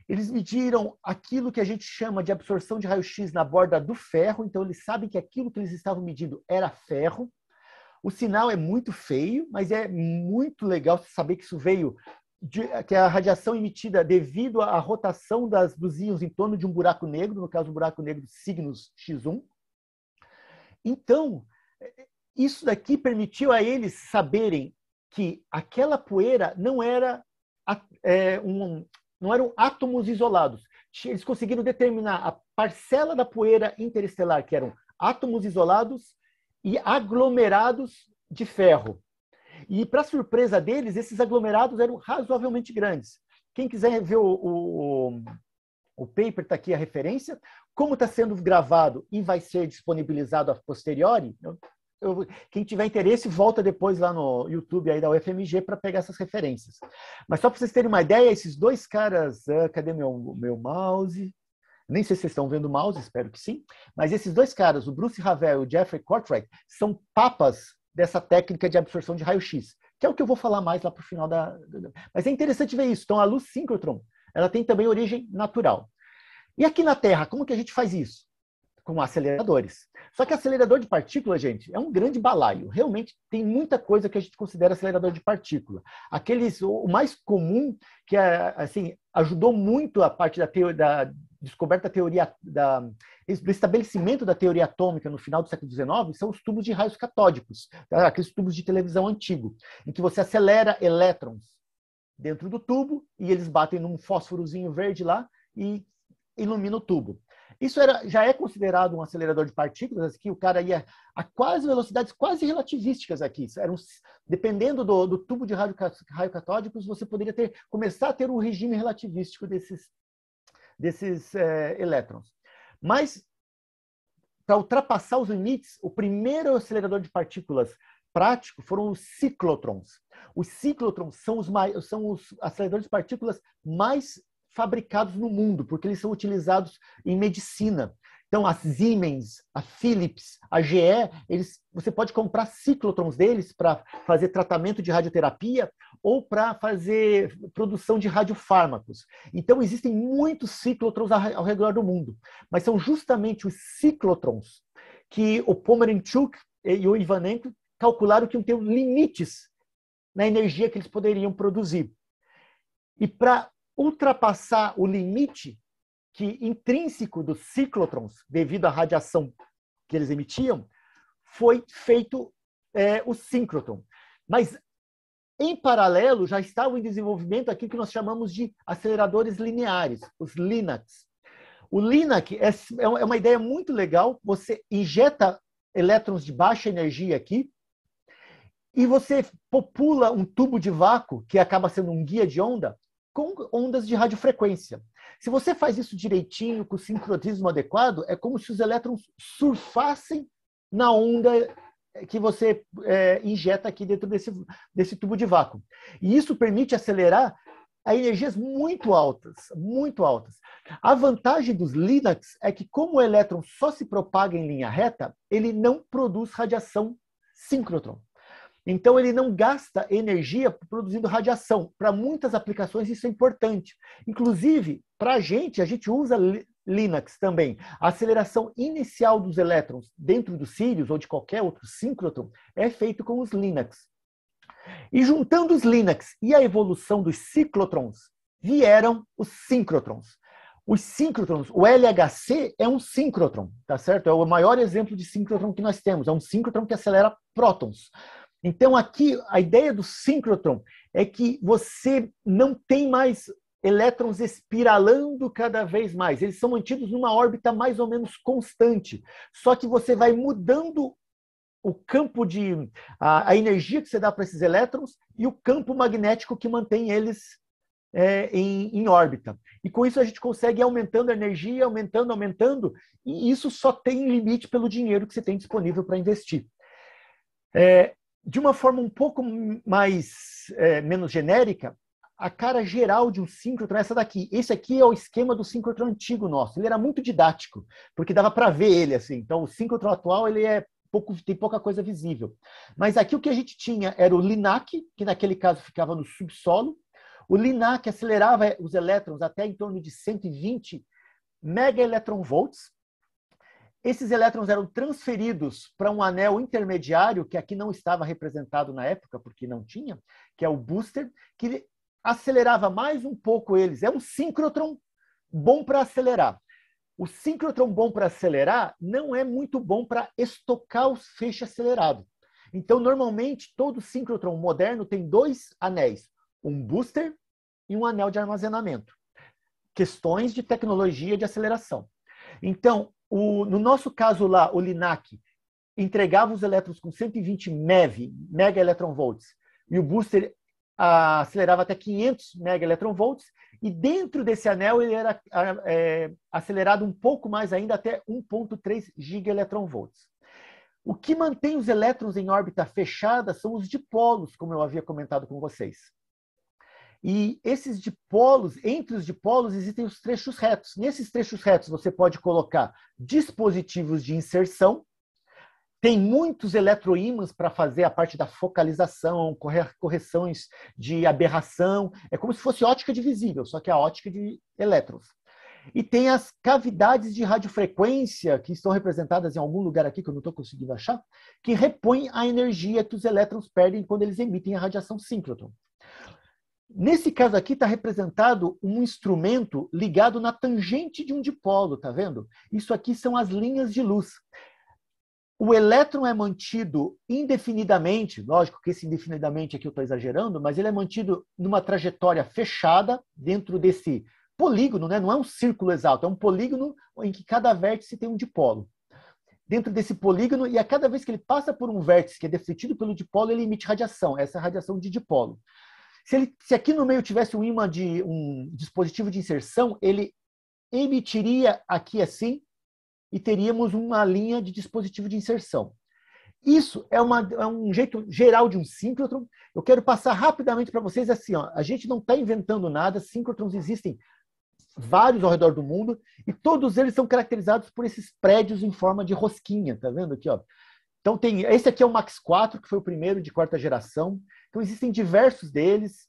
Eles mediram aquilo que a gente chama de absorção de raio-x na borda do ferro, então eles sabem que aquilo que eles estavam medindo era ferro. O sinal é muito feio, mas é muito legal saber que isso veio de, que é a radiação emitida devido à rotação das, dos íons em torno de um buraco negro, no caso, o buraco negro Cygnus X1. Então, isso daqui permitiu a eles saberem que aquela poeira não era, é, um, não eram átomos isolados. Eles conseguiram determinar a parcela da poeira interestelar, que eram átomos isolados e aglomerados de ferro. E, para surpresa deles, esses aglomerados eram razoavelmente grandes. Quem quiser ver o, o, o paper, está aqui a referência. Como está sendo gravado e vai ser disponibilizado a posteriori, eu, eu, quem tiver interesse, volta depois lá no YouTube aí da UFMG para pegar essas referências. Mas só para vocês terem uma ideia, esses dois caras. Uh, cadê meu, meu mouse? Nem sei se vocês estão vendo o mouse, espero que sim. Mas esses dois caras, o Bruce Ravel e o Jeffrey Cartwright, são papas dessa técnica de absorção de raio-x, que é o que eu vou falar mais lá para o final da. Mas é interessante ver isso. Então, a luz síncrotron, ela tem também origem natural. E aqui na Terra, como que a gente faz isso? Com aceleradores. Só que acelerador de partícula, gente, é um grande balaio. Realmente tem muita coisa que a gente considera acelerador de partícula. Aqueles, o mais comum, que é, assim, ajudou muito a parte da, teoria, da, descoberta da teoria da, do estabelecimento da teoria atômica no final do século XIX são os tubos de raios catódicos, tá? aqueles tubos de televisão antigo, em que você acelera elétrons dentro do tubo e eles batem num fósforozinho verde lá e ilumina o tubo. Isso era, já é considerado um acelerador de partículas, que o cara ia a quase velocidades quase relativísticas aqui. dependendo do, do tubo de raio, raio catódicos, você poderia ter, começar a ter um regime relativístico desses desses é, elétrons. Mas, para ultrapassar os limites, o primeiro acelerador de partículas prático foram os ciclotrons. Os ciclotrons são os, são os aceleradores de partículas mais fabricados no mundo, porque eles são utilizados em medicina. Então, a Siemens, a Philips, a GE, eles, você pode comprar ciclotrons deles para fazer tratamento de radioterapia ou para fazer produção de radiofármacos. Então, existem muitos ciclotrons ao redor do mundo, mas são justamente os ciclotrons que o Pomeranchuk e o Ivanenko calcularam que iam ter limites na energia que eles poderiam produzir. E para ultrapassar o limite, que intrínseco dos ciclotrons, devido à radiação que eles emitiam, foi feito é, o síncrotron. Mas, em paralelo, já estava em desenvolvimento aquilo que nós chamamos de aceleradores lineares, os LINACs. O LINAC é, é, é uma ideia muito legal, você injeta elétrons de baixa energia aqui, e você popula um tubo de vácuo, que acaba sendo um guia de onda, com ondas de radiofrequência. Se você faz isso direitinho, com o sincronismo adequado, é como se os elétrons surfassem na onda que você é, injeta aqui dentro desse, desse tubo de vácuo. E isso permite acelerar a energias muito altas, muito altas. A vantagem dos Linux é que, como o elétron só se propaga em linha reta, ele não produz radiação síncrotron. Então, ele não gasta energia produzindo radiação. Para muitas aplicações, isso é importante. Inclusive, para a gente, a gente usa Linux também. A aceleração inicial dos elétrons dentro do Sirius ou de qualquer outro síncrotron é feito com os Linux. E juntando os Linux e a evolução dos ciclotrons, vieram os síncrotrons. Os síncrotrons, o LHC é um síncrotron, tá certo? É o maior exemplo de síncrotron que nós temos, é um síncrotron que acelera prótons. Então, aqui, a ideia do síncrotron é que você não tem mais elétrons espiralando cada vez mais. Eles são mantidos numa órbita mais ou menos constante. Só que você vai mudando o campo de. a, a energia que você dá para esses elétrons e o campo magnético que mantém eles é, em, em, órbita. E com isso a gente consegue ir aumentando a energia, aumentando, aumentando, e isso só tem limite pelo dinheiro que você tem disponível para investir. É, de uma forma um pouco mais é, menos genérica, a cara geral de um síncrotron é essa daqui. Esse aqui é o esquema do síncrotron antigo nosso. Ele era muito didático, porque dava para ver ele assim. Então, o síncrotron atual ele é pouco, tem pouca coisa visível. Mas aqui o que a gente tinha era o LINAC, que naquele caso ficava no subsolo. O LINAC acelerava os elétrons até em torno de 120 mega electron volts, esses elétrons eram transferidos para um anel intermediário, que aqui não estava representado na época, porque não tinha, que é o booster, que acelerava mais um pouco eles. É um síncrotron bom para acelerar. O síncrotron bom para acelerar não é muito bom para estocar o feixe acelerado. Então, normalmente, todo síncrotron moderno tem dois anéis, um booster e um anel de armazenamento. Questões de tecnologia de aceleração. Então, o, no nosso caso lá, o LINAC entregava os elétrons com 120 MeV, mega electron volts, e o booster a, ah, acelerava até 500 mega electron volts, e dentro desse anel ele era a, ah, é, acelerado um pouco mais ainda até 1.3 giga electron volts. O que mantém os elétrons em órbita fechada são os dipolos, como eu havia comentado com vocês. E esses dipolos, entre os dipolos, existem os trechos retos. Nesses trechos retos, você pode colocar dispositivos de inserção. Tem muitos eletroímãs para fazer a parte da focalização, correções de aberração. É como se fosse ótica divisível, só que é a ótica de elétrons. E tem as cavidades de radiofrequência, que estão representadas em algum lugar aqui que eu não estou conseguindo achar, que repõem a energia que os elétrons perdem quando eles emitem a radiação síncrotron. Nesse caso aqui está representado um instrumento ligado na tangente de um dipolo, tá vendo? Isso aqui são as linhas de luz. O elétron é mantido indefinidamente, lógico que esse indefinidamente aqui eu estou exagerando, mas ele é mantido numa trajetória fechada dentro desse polígono, né? não é um círculo exato, é um polígono em que cada vértice tem um dipolo. Dentro desse polígono, e a cada vez que ele passa por um vértice que é defletido pelo dipolo, ele emite radiação, essa é a radiação de dipolo. Se, ele, se aqui no meio tivesse um imã de um dispositivo de inserção, ele emitiria aqui assim e teríamos uma linha de dispositivo de inserção. Isso é, uma, é um jeito geral de um síncrotron. Eu quero passar rapidamente para vocês assim, ó, a gente não está inventando nada, síncrotrons existem vários ao redor do mundo e todos eles são caracterizados por esses prédios em forma de rosquinha, tá vendo aqui, ó? Então tem, esse aqui é o Max 4, que foi o primeiro de quarta geração. Então, existem diversos deles,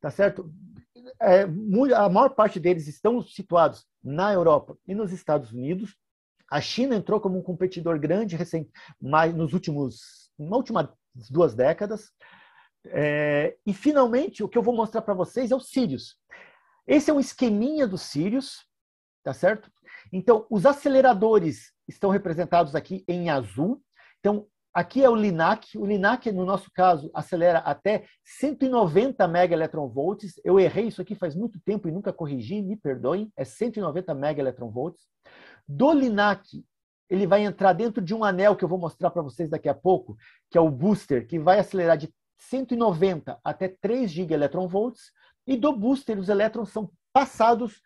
tá certo? É, a maior parte deles estão situados na Europa e nos Estados Unidos. A China entrou como um competidor grande recente, mais nos últimos, na última duas décadas. É, e finalmente, o que eu vou mostrar para vocês é os sírios. Esse é um esqueminha dos sírios, tá certo? Então, os aceleradores estão representados aqui em azul. Então, Aqui é o LINAC. O LINAC, no nosso caso, acelera até 190 megaelectronvolts. Eu errei isso aqui faz muito tempo e nunca corrigi, me perdoem. É 190 megaelectronvolts. Do LINAC, ele vai entrar dentro de um anel que eu vou mostrar para vocês daqui a pouco, que é o booster, que vai acelerar de 190 até 3 gigaelectronvolts. E do booster, os elétrons são passados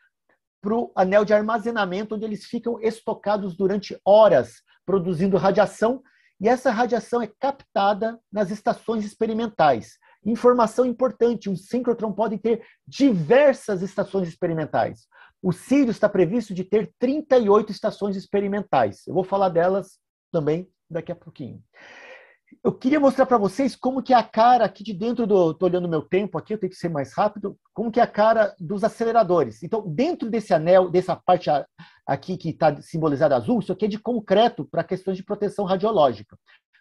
para o anel de armazenamento, onde eles ficam estocados durante horas, produzindo radiação e essa radiação é captada nas estações experimentais. Informação importante: um síncrotron pode ter diversas estações experimentais. O Sirius está previsto de ter 38 estações experimentais. Eu vou falar delas também daqui a pouquinho. Eu queria mostrar para vocês como que é a cara aqui de dentro do, Estou olhando meu tempo aqui, eu tenho que ser mais rápido, como que é a cara dos aceleradores. Então, dentro desse anel, dessa parte aqui que está simbolizada azul, isso aqui é de concreto para questões de proteção radiológica.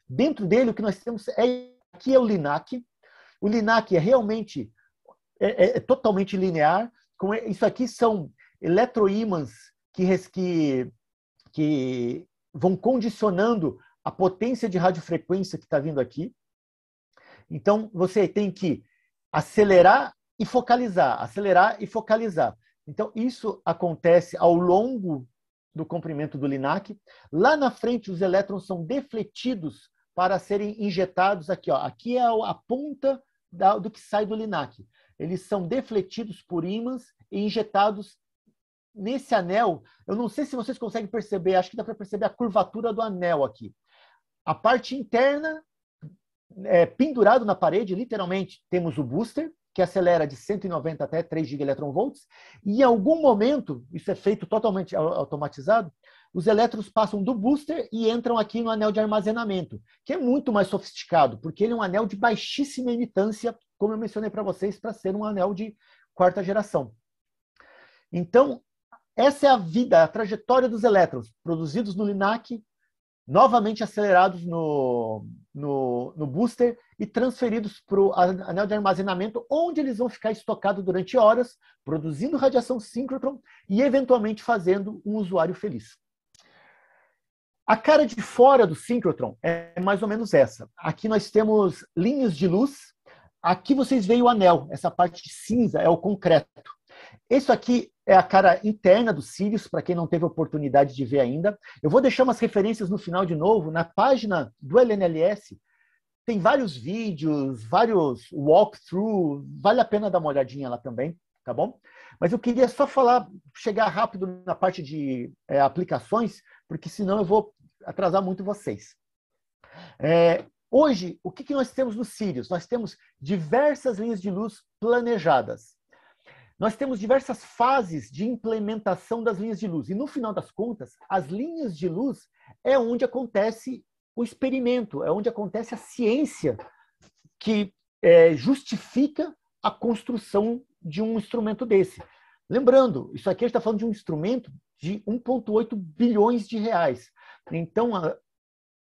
Dentro dele, o que nós temos é aqui é o LINAC. O LINAC é realmente é, é, é totalmente linear. É, isso aqui são eletroímãs que, que, que vão condicionando a potência de radiofrequência que está vindo aqui. Então, você tem que acelerar e focalizar, acelerar e focalizar. Então, isso acontece ao longo do comprimento do LINAC. Lá na frente, os elétrons são defletidos para serem injetados aqui. Ó. Aqui é a ponta da, do que sai do LINAC. Eles são defletidos por ímãs e injetados nesse anel. Eu não sei se vocês conseguem perceber, acho que dá para perceber a curvatura do anel aqui. A parte interna, é, pendurado na parede, literalmente, temos o booster, que acelera de 190 até 3 gigaelectronvolts e em algum momento, isso é feito totalmente automatizado, os elétrons passam do booster e entram aqui no anel de armazenamento, que é muito mais sofisticado, porque ele é um anel de baixíssima imitância, como eu mencionei para vocês, para ser um anel de quarta geração. Então, essa é a vida, a trajetória dos elétrons, produzidos no LINAC, novamente acelerados no, no, no booster e transferidos para o anel de armazenamento, onde eles vão ficar estocados durante horas, produzindo radiação síncrotron e eventualmente fazendo um usuário feliz. A cara de fora do síncrotron é mais ou menos essa. Aqui nós temos linhas de luz. Aqui vocês veem o anel, essa parte cinza é o concreto. Isso aqui é a cara interna do Sirius, para quem não teve oportunidade de ver ainda. Eu vou deixar umas referências no final de novo, na página do LNLS. Tem vários vídeos, vários walkthrough, vale a pena dar uma olhadinha lá também, tá bom? Mas eu queria só falar, chegar rápido na parte de é, aplicações, porque senão eu vou atrasar muito vocês. É, hoje, o que, que nós temos no Sirius? Nós temos diversas linhas de luz planejadas. Nós temos diversas fases de implementação das linhas de luz. E no final das contas, as linhas de luz é onde acontece o experimento, é onde acontece a ciência que é, justifica a construção de um instrumento desse. Lembrando, isso aqui a gente está falando de um instrumento de 1,8 bilhões de reais. Então, a,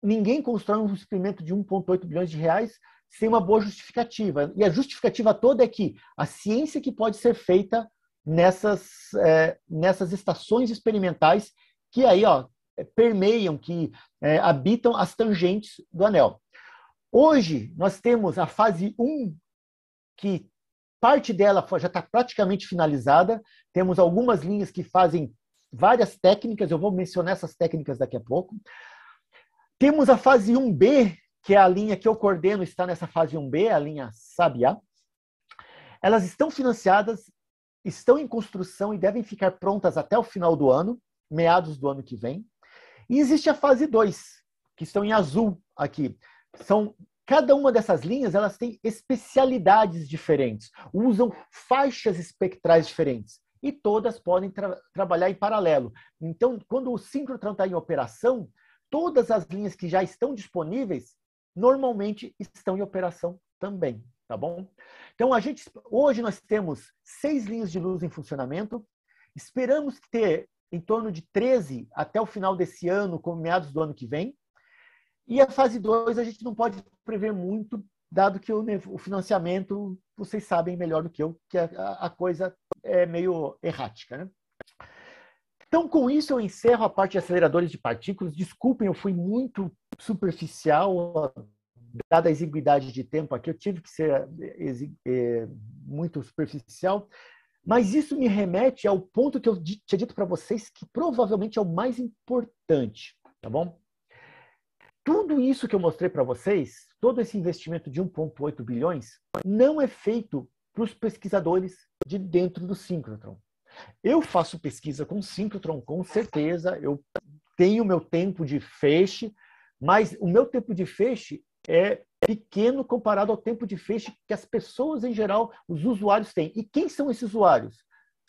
ninguém constrói um experimento de 1,8 bilhões de reais sem uma boa justificativa. E a justificativa toda é que a ciência que pode ser feita nessas, é, nessas estações experimentais que aí ó, permeiam, que é, habitam as tangentes do anel. Hoje, nós temos a fase 1, que parte dela já está praticamente finalizada, temos algumas linhas que fazem várias técnicas, eu vou mencionar essas técnicas daqui a pouco. Temos a fase 1B, que é a linha que eu coordeno, está nessa fase 1B, a linha Sabiá. Elas estão financiadas, estão em construção e devem ficar prontas até o final do ano, meados do ano que vem. E existe a fase 2, que estão em azul aqui. São cada uma dessas linhas, elas têm especialidades diferentes, usam faixas espectrais diferentes e todas podem tra trabalhar em paralelo. Então, quando o síncrotron está em operação, todas as linhas que já estão disponíveis normalmente estão em operação também, tá bom? Então a gente hoje nós temos seis linhas de luz em funcionamento. Esperamos ter em torno de 13 até o final desse ano, com meados do ano que vem. E a fase 2 a gente não pode prever muito, dado que o financiamento, vocês sabem melhor do que eu, que a coisa é meio errática, né? Então, com isso, eu encerro a parte de aceleradores de partículas. Desculpem, eu fui muito superficial, dada a exiguidade de tempo aqui, eu tive que ser eh, muito superficial, mas isso me remete ao ponto que eu tinha dito para vocês, que provavelmente é o mais importante, tá bom? Tudo isso que eu mostrei para vocês, todo esse investimento de 1,8 bilhões, não é feito para os pesquisadores de dentro do Synchrotron. Eu faço pesquisa com Synchrotron, com certeza, eu tenho meu tempo de feixe, mas o meu tempo de feixe é pequeno comparado ao tempo de feixe que as pessoas em geral, os usuários têm. E quem são esses usuários?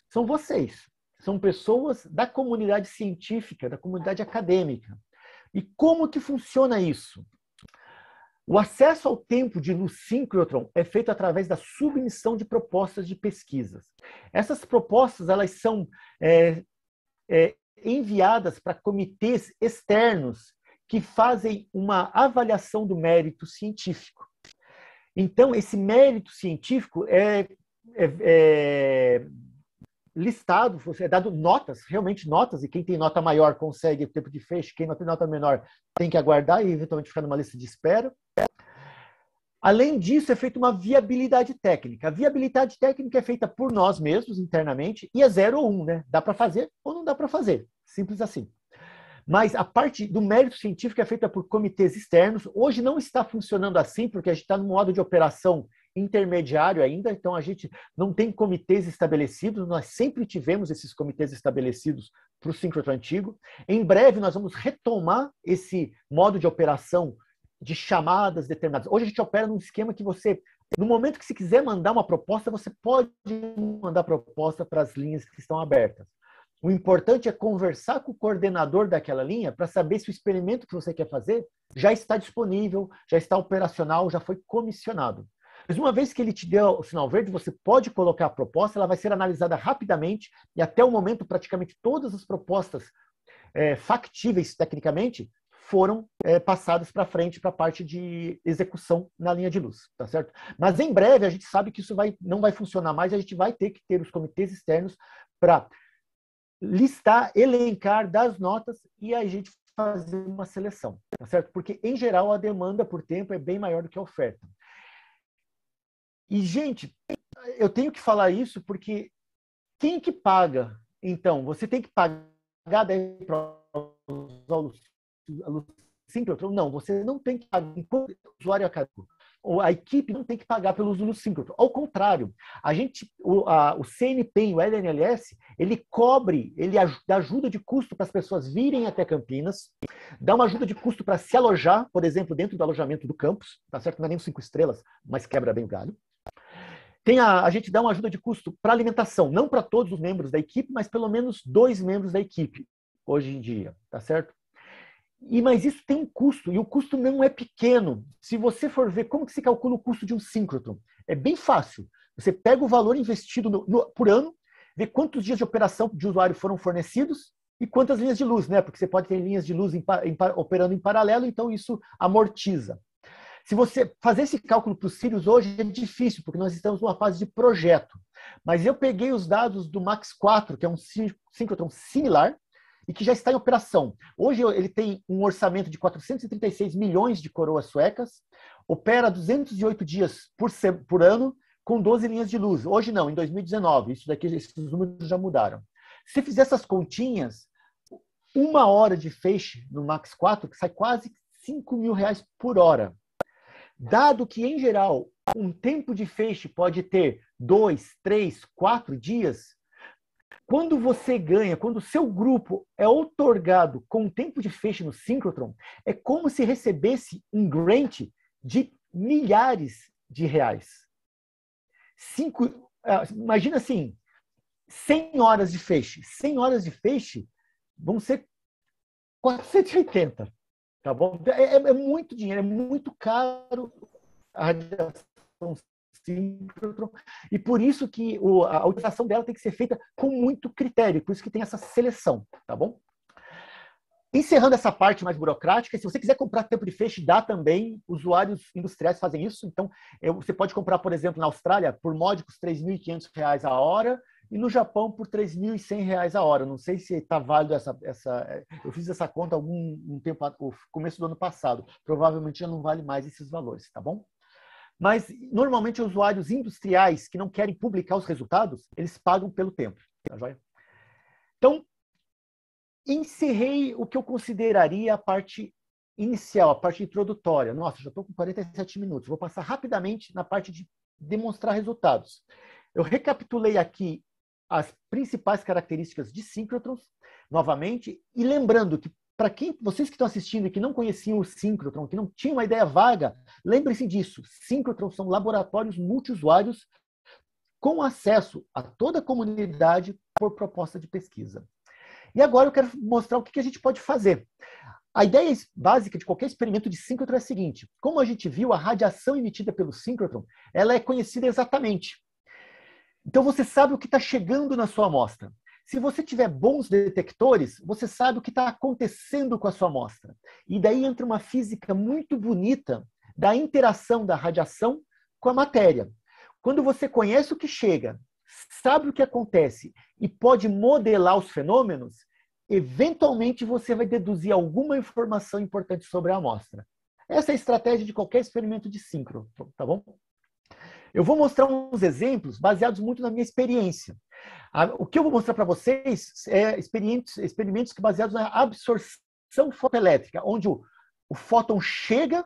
São vocês. São pessoas da comunidade científica, da comunidade acadêmica. E como que funciona isso? O acesso ao tempo de Lucincrotron é feito através da submissão de propostas de pesquisas. Essas propostas elas são é, é, enviadas para comitês externos que fazem uma avaliação do mérito científico. Então, esse mérito científico é, é, é listado, é dado notas, realmente notas, e quem tem nota maior consegue o tempo de fecho, quem não tem nota menor tem que aguardar e eventualmente ficar numa lista de espera. Além disso, é feita uma viabilidade técnica. A viabilidade técnica é feita por nós mesmos internamente e é zero ou um, né? Dá para fazer ou não dá para fazer. Simples assim. Mas a parte do mérito científico é feita por comitês externos. Hoje não está funcionando assim, porque a gente está no modo de operação intermediário ainda, então a gente não tem comitês estabelecidos, nós sempre tivemos esses comitês estabelecidos para o síncrotron antigo. Em breve nós vamos retomar esse modo de operação de chamadas determinadas. Hoje a gente opera num esquema que você, no momento que se quiser mandar uma proposta, você pode mandar proposta para as linhas que estão abertas. O importante é conversar com o coordenador daquela linha para saber se o experimento que você quer fazer já está disponível, já está operacional, já foi comissionado. Mas uma vez que ele te deu o sinal verde, você pode colocar a proposta, ela vai ser analisada rapidamente e até o momento praticamente todas as propostas é, factíveis tecnicamente foram é, passadas para frente para a parte de execução na linha de luz, tá certo? Mas em breve a gente sabe que isso vai, não vai funcionar mais, a gente vai ter que ter os comitês externos para listar, elencar das notas e a gente fazer uma seleção, tá certo? Porque, em geral, a demanda por tempo é bem maior do que a oferta. E, gente, eu tenho que falar isso porque quem que paga? Então, você tem que pagar daí para alunos simples? Não, você não tem que pagar enquanto usuário acadêmico a equipe não tem que pagar pelo uso do síncrono. Ao contrário, a gente, o, a, o CNP e o LNLS, ele cobre, ele dá ajuda de custo para as pessoas virem até Campinas, dá uma ajuda de custo para se alojar, por exemplo, dentro do alojamento do campus, tá certo? Não é nem cinco estrelas, mas quebra bem o galho. Tem a, a gente dá uma ajuda de custo para alimentação, não para todos os membros da equipe, mas pelo menos dois membros da equipe hoje em dia, tá certo? E mas isso tem um custo, e o custo não é pequeno. Se você for ver como que se calcula o custo de um síncrotron, é bem fácil. Você pega o valor investido no, no, por ano, vê quantos dias de operação de usuário foram fornecidos e quantas linhas de luz, né? Porque você pode ter linhas de luz em, em, operando em paralelo, então isso amortiza. Se você fazer esse cálculo para os Sirius hoje é difícil, porque nós estamos numa fase de projeto. Mas eu peguei os dados do Max 4, que é um síncrotron similar, e que já está em operação. Hoje ele tem um orçamento de 436 milhões de coroas suecas, opera 208 dias por, por ano, com 12 linhas de luz. Hoje não, em 2019. Isso daqui, esses números já mudaram. Se fizer essas continhas, uma hora de feixe no Max 4 sai quase 5 mil reais por hora. Dado que, em geral, um tempo de feixe pode ter dois, três, quatro dias, quando você ganha, quando o seu grupo é otorgado com um tempo de feixe no Synchrotron, é como se recebesse um grant de milhares de reais. Cinco, ah, imagina assim, 100 horas de feixe. 100 horas de feixe vão ser 480, tá bom? É, é, é muito dinheiro, é muito caro a radiação e por isso que o, a utilização dela tem que ser feita com muito critério, por isso que tem essa seleção, tá bom? Encerrando essa parte mais burocrática, se você quiser comprar tempo de feixe, dá também. Usuários industriais fazem isso. Então, você pode comprar, por exemplo, na Austrália, por módicos R$ 3.500 a hora e no Japão por R$ 3.100 a hora. Não sei se está válido essa, essa. É, eu fiz essa conta algum um tempo, no começo do ano passado. Provavelmente já não vale mais esses valores, tá bom? Mas normalmente usuários industriais que não querem publicar os resultados, eles pagam pelo tempo. Tá joia? Então, encerrei o que eu consideraria a parte inicial, a parte introdutória. Nossa, já estou com 47 minutos. Vou passar rapidamente na parte de demonstrar resultados. Eu recapitulei aqui as principais características de síncrotrons, novamente, e lembrando que para quem vocês que estão assistindo e que não conheciam o síncrotron, que não tinham uma ideia vaga, lembrem-se disso. Síncrotron são laboratórios multiusuários com acesso a toda a comunidade por proposta de pesquisa. E agora eu quero mostrar o que a gente pode fazer. A ideia básica de qualquer experimento de síncrotron é a seguinte: como a gente viu, a radiação emitida pelo síncrotron, ela é conhecida exatamente. Então você sabe o que está chegando na sua amostra. Se você tiver bons detectores, você sabe o que está acontecendo com a sua amostra. E daí entra uma física muito bonita da interação da radiação com a matéria. Quando você conhece o que chega, sabe o que acontece e pode modelar os fenômenos, eventualmente você vai deduzir alguma informação importante sobre a amostra. Essa é a estratégia de qualquer experimento de síncro, tá bom? Eu vou mostrar uns exemplos baseados muito na minha experiência. O que eu vou mostrar para vocês é experimentos, experimentos que baseados na absorção fotoelétrica, onde o, o fóton chega,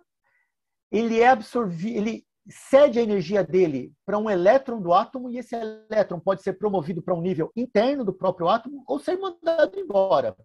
ele é absorvido, ele cede a energia dele para um elétron do átomo e esse elétron pode ser promovido para um nível interno do próprio átomo ou ser mandado embora.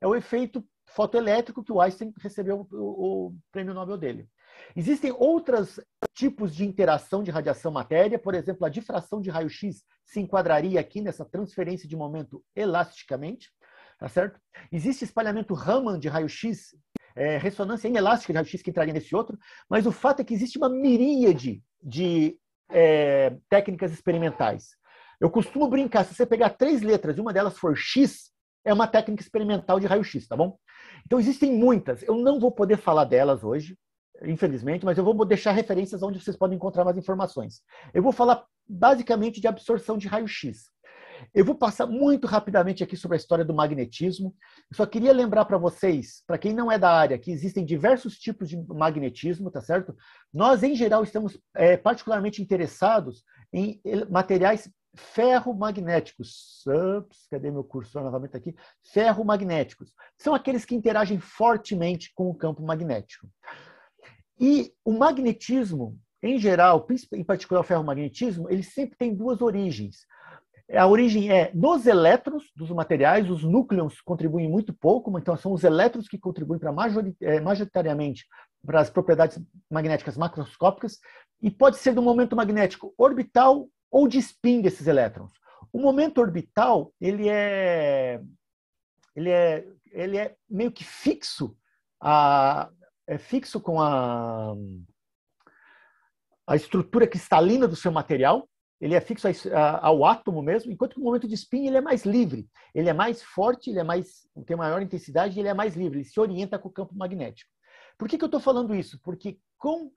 É o efeito fotoelétrico que o Einstein recebeu o, o prêmio Nobel dele. Existem outros tipos de interação de radiação-matéria, por exemplo, a difração de raio-x se enquadraria aqui nessa transferência de momento elasticamente, tá certo? Existe espalhamento Raman de raio-x, é, ressonância inelástica de raio-x que entraria nesse outro, mas o fato é que existe uma miríade de é, técnicas experimentais. Eu costumo brincar, se você pegar três letras e uma delas for X, é uma técnica experimental de raio-x, tá bom? Então existem muitas, eu não vou poder falar delas hoje, infelizmente, mas eu vou deixar referências onde vocês podem encontrar mais informações. Eu vou falar basicamente de absorção de raio-x. Eu vou passar muito rapidamente aqui sobre a história do magnetismo. Eu só queria lembrar para vocês, para quem não é da área, que existem diversos tipos de magnetismo, tá certo? Nós, em geral, estamos é, particularmente interessados em eh, materiais ferromagnéticos. Ups, cadê meu cursor novamente aqui? Ferromagnéticos. São aqueles que interagem fortemente com o campo magnético. E o magnetismo, em geral, em particular o ferromagnetismo, ele sempre tem duas origens. A origem é nos elétrons dos materiais, os núcleos contribuem muito pouco, então são os elétrons que contribuem para eh, majoritariamente para as propriedades magnéticas macroscópicas, e pode ser do momento magnético orbital ou de spin desses elétrons. O momento orbital, ele é ele é ele é meio que fixo a, é fixo com a, a estrutura cristalina do seu material, ele é fixo ao átomo mesmo, enquanto que o momento de spin ele é mais livre, ele é mais forte, ele é mais tem maior intensidade, ele é mais livre, ele se orienta com o campo magnético. Por que, que eu estou falando isso? Porque com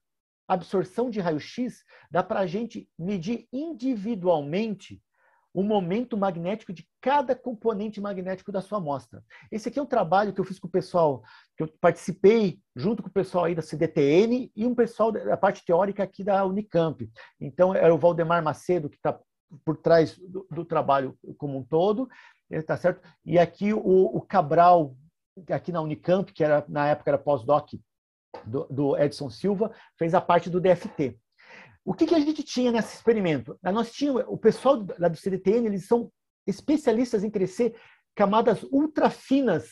absorção de raio-x dá para a gente medir individualmente o momento magnético de cada componente magnético da sua amostra. Esse aqui é um trabalho que eu fiz com o pessoal, que eu participei junto com o pessoal aí da CDTN e um pessoal da parte teórica aqui da Unicamp. Então, era é o Valdemar Macedo que está por trás do, do, trabalho como um todo, tá certo? E aqui o, o Cabral, aqui na Unicamp, que era na época era pós-doc do, do Edson Silva, fez a parte do DFT. O que, que a gente tinha nesse experimento? Ah, nós tínhamos, o pessoal lá do CDTN, eles são especialistas em crescer camadas ultrafinas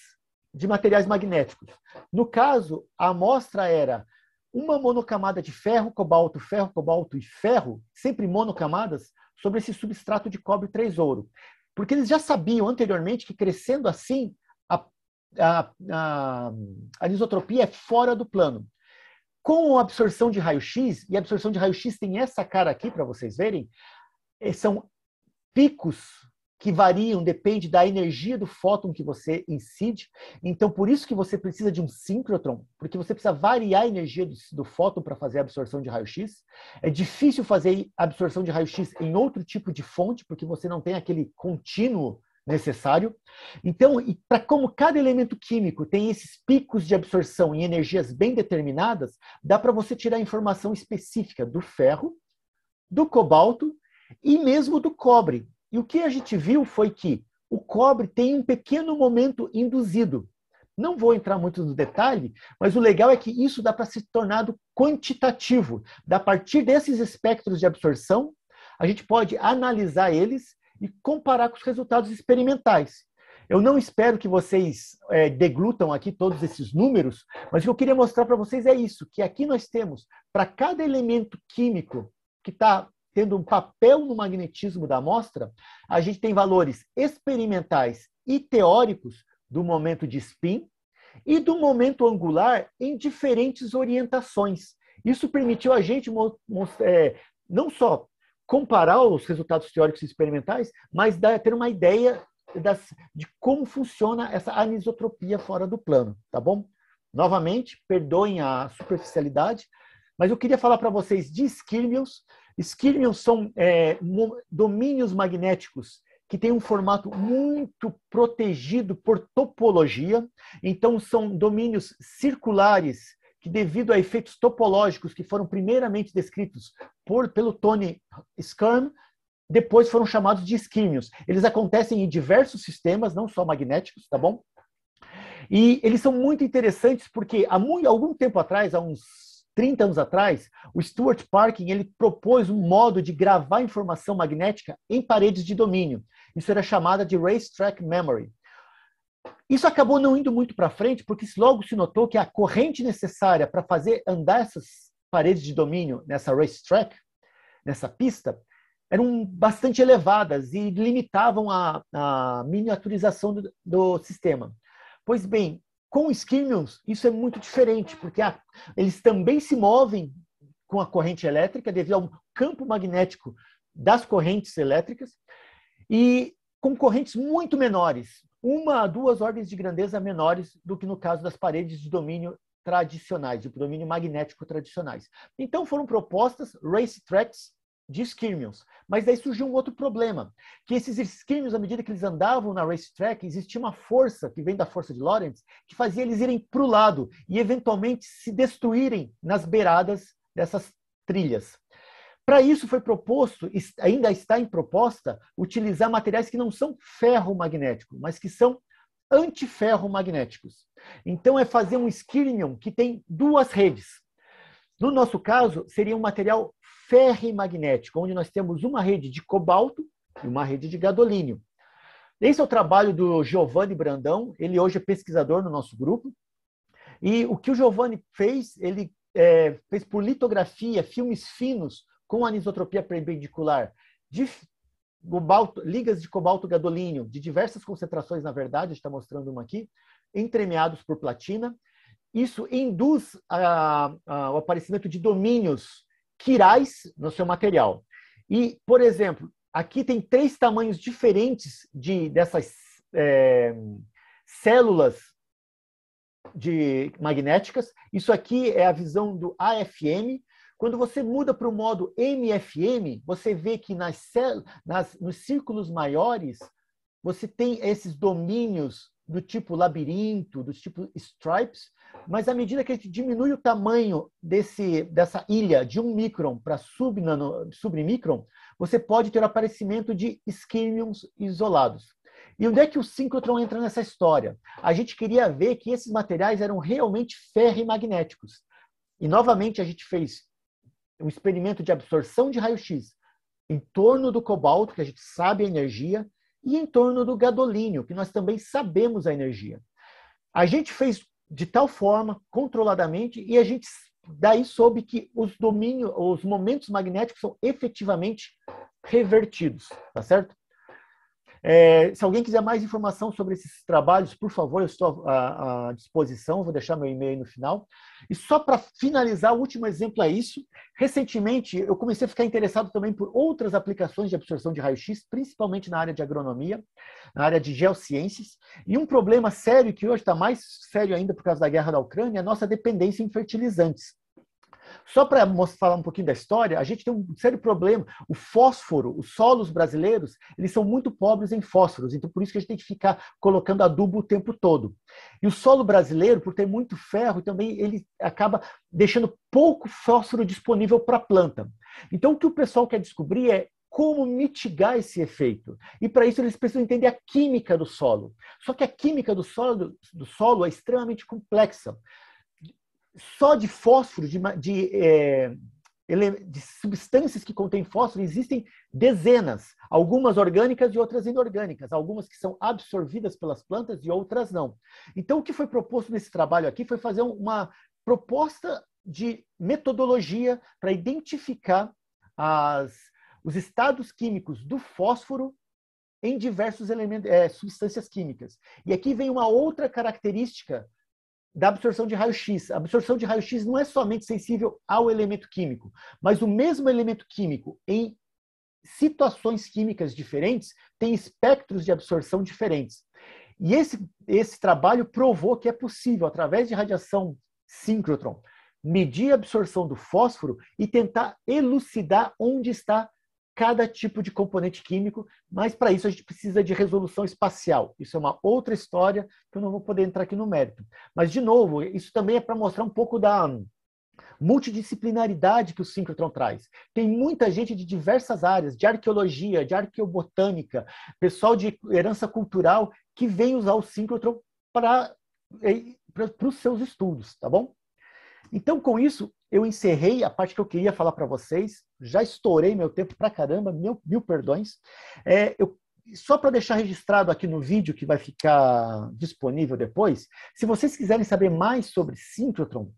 de materiais magnéticos. No caso, a amostra era uma monocamada de ferro, cobalto, ferro, cobalto e ferro, sempre monocamadas, sobre esse substrato de cobre 3 ouro. Porque eles já sabiam anteriormente que crescendo assim, a, a, a anisotropia é fora do plano. Com a absorção de raio-x, e a absorção de raio-x tem essa cara aqui para vocês verem, eh, são picos que variam, depende da energia do fóton que você incide. Então, por isso que você precisa de um síncrotron, porque você precisa variar a energia do, do fóton para fazer a absorção de raio-x. É difícil fazer a absorção de raio-x em outro tipo de fonte, porque você não tem aquele contínuo necessário. Então, para como cada elemento químico tem esses picos de absorção em energias bem determinadas, dá para você tirar informação específica do ferro, do cobalto e mesmo do cobre. E o que a gente viu foi que o cobre tem um pequeno momento induzido. Não vou entrar muito no detalhe, mas o legal é que isso dá para ser tornado quantitativo. Da partir desses espectros de absorção, a gente pode analisar eles e comparar com os resultados experimentais. Eu não espero que vocês é, deglutam aqui todos esses números, mas o que eu queria mostrar para vocês é isso: que aqui nós temos, para cada elemento químico que está tendo um papel no magnetismo da amostra, a gente tem valores experimentais e teóricos do momento de spin e do momento angular em diferentes orientações. Isso permitiu a gente é, não só comparar os resultados teóricos e experimentais, mas dá, ter uma ideia das, de como funciona essa anisotropia fora do plano, tá bom? Novamente, perdoem a superficialidade, mas eu queria falar para vocês de skirmions. Skirmions são é, domínios magnéticos que têm um formato muito protegido por topologia. Então, são domínios circulares que, devido a efeitos topológicos que foram primeiramente descritos por, pelo Tony Skirm, depois foram chamados de isquímios. Eles acontecem em diversos sistemas, não só magnéticos, tá bom? E eles são muito interessantes porque há muito, algum tempo atrás, há uns 30 anos atrás, o Stuart Parkin ele propôs um modo de gravar informação magnética em paredes de domínio. Isso era chamada de racetrack memory. Isso acabou não indo muito para frente, porque logo se notou que a corrente necessária para fazer andar essas paredes de domínio nessa racetrack, nessa pista, eram bastante elevadas e limitavam a, a miniaturização do, do, sistema. Pois bem, com os isso é muito diferente, porque a, eles também se movem com a corrente elétrica devido ao campo magnético das correntes elétricas e com correntes muito menores uma a duas ordens de grandeza menores do que no caso das paredes de domínio tradicionais, de domínio magnético tradicionais. Então foram propostas racetracks de skirmions. Mas daí surgiu um outro problema, que esses skirmions, à medida que eles andavam na racetrack, existia uma força, que vem da força de Lorentz, que fazia eles irem para o lado e eventualmente se destruírem nas beiradas dessas trilhas. Para isso foi proposto, ainda está em proposta, utilizar materiais que não são ferro magnético, mas que são antiferromagnéticos. Então é fazer um skirmion que tem duas redes. No nosso caso, seria um material ferromagnético onde nós temos uma rede de cobalto e uma rede de gadolínio. Esse é o trabalho do Giovanni Brandão, ele hoje é pesquisador no nosso grupo. E o que o Giovanni fez, ele é, fez por litografia filmes finos com anisotropia perpendicular, de cobalto, ligas de cobalto gadolínio, de diversas concentrações, na verdade, está mostrando uma aqui, entremeados por platina. Isso induz a, a, o aparecimento de domínios quirais no seu material. E, por exemplo, aqui tem três tamanhos diferentes de dessas é, células de magnéticas. Isso aqui é a visão do AFM, quando você muda para o modo MFM, você vê que nas, nas, nos círculos maiores, você tem esses domínios do tipo labirinto, do tipo stripes, mas à medida que a gente diminui o tamanho desse, dessa ilha de um micron para submicron, você pode ter o aparecimento de skirmiums isolados. E onde é que o síncrotron entra nessa história? A gente queria ver que esses materiais eram realmente ferromagnéticos. E novamente a gente fez um experimento de absorção de raio-x em torno do cobalto, que a gente sabe a energia, e em torno do gadolínio, que nós também sabemos a energia. A gente fez de tal forma, controladamente, e a gente daí soube que os domínios, os momentos magnéticos são efetivamente revertidos, tá certo? É, se alguém quiser mais informação sobre esses trabalhos, por favor, eu estou à, à disposição, vou deixar meu e-mail no final. E só para finalizar, o último exemplo é isso. Recentemente, eu comecei a ficar interessado também por outras aplicações de absorção de raio-x, principalmente na área de agronomia, na área de geociências. E um problema sério, que hoje está mais sério ainda por causa da guerra da Ucrânia, é a nossa dependência em fertilizantes. Só para falar um pouquinho da história, a gente tem um sério problema. O fósforo, os solos brasileiros, eles são muito pobres em fósforos, então por isso que a gente tem que ficar colocando adubo o tempo todo. E o solo brasileiro, por ter muito ferro, também ele acaba deixando pouco fósforo disponível para a planta. Então o que o pessoal quer descobrir é como mitigar esse efeito. E para isso eles precisam entender a química do solo. Só que a química do solo, do solo é extremamente complexa só de fósforo, de, de, é, de substâncias que contêm fósforo, existem dezenas, algumas orgânicas e outras inorgânicas, algumas que são absorvidas pelas plantas e outras não. Então, o que foi proposto nesse trabalho aqui foi fazer uma proposta de metodologia para identificar as, os estados químicos do fósforo em diversas é, substâncias químicas. E aqui vem uma outra característica da absorção de raio-x. A absorção de raio-x não é somente sensível ao elemento químico, mas o mesmo elemento químico em situações químicas diferentes tem espectros de absorção diferentes. E esse, esse trabalho provou que é possível, através de radiação síncrotron, medir a absorção do fósforo e tentar elucidar onde está cada tipo de componente químico, mas para isso a gente precisa de resolução espacial. Isso é uma outra história que eu não vou poder entrar aqui no mérito. Mas, de novo, isso também é para mostrar um pouco da multidisciplinaridade que o síncrotron traz. Tem muita gente de diversas áreas, de arqueologia, de arqueobotânica, pessoal de herança cultural, que vem usar o síncrotron para eh, para os seus estudos, tá bom? Então, com isso, eu encerrei a parte que eu queria falar para vocês. Já estourei meu tempo para caramba, mil, mil perdões. É, eu, só para deixar registrado aqui no vídeo que vai ficar disponível depois, se vocês quiserem saber mais sobre Synchrotron,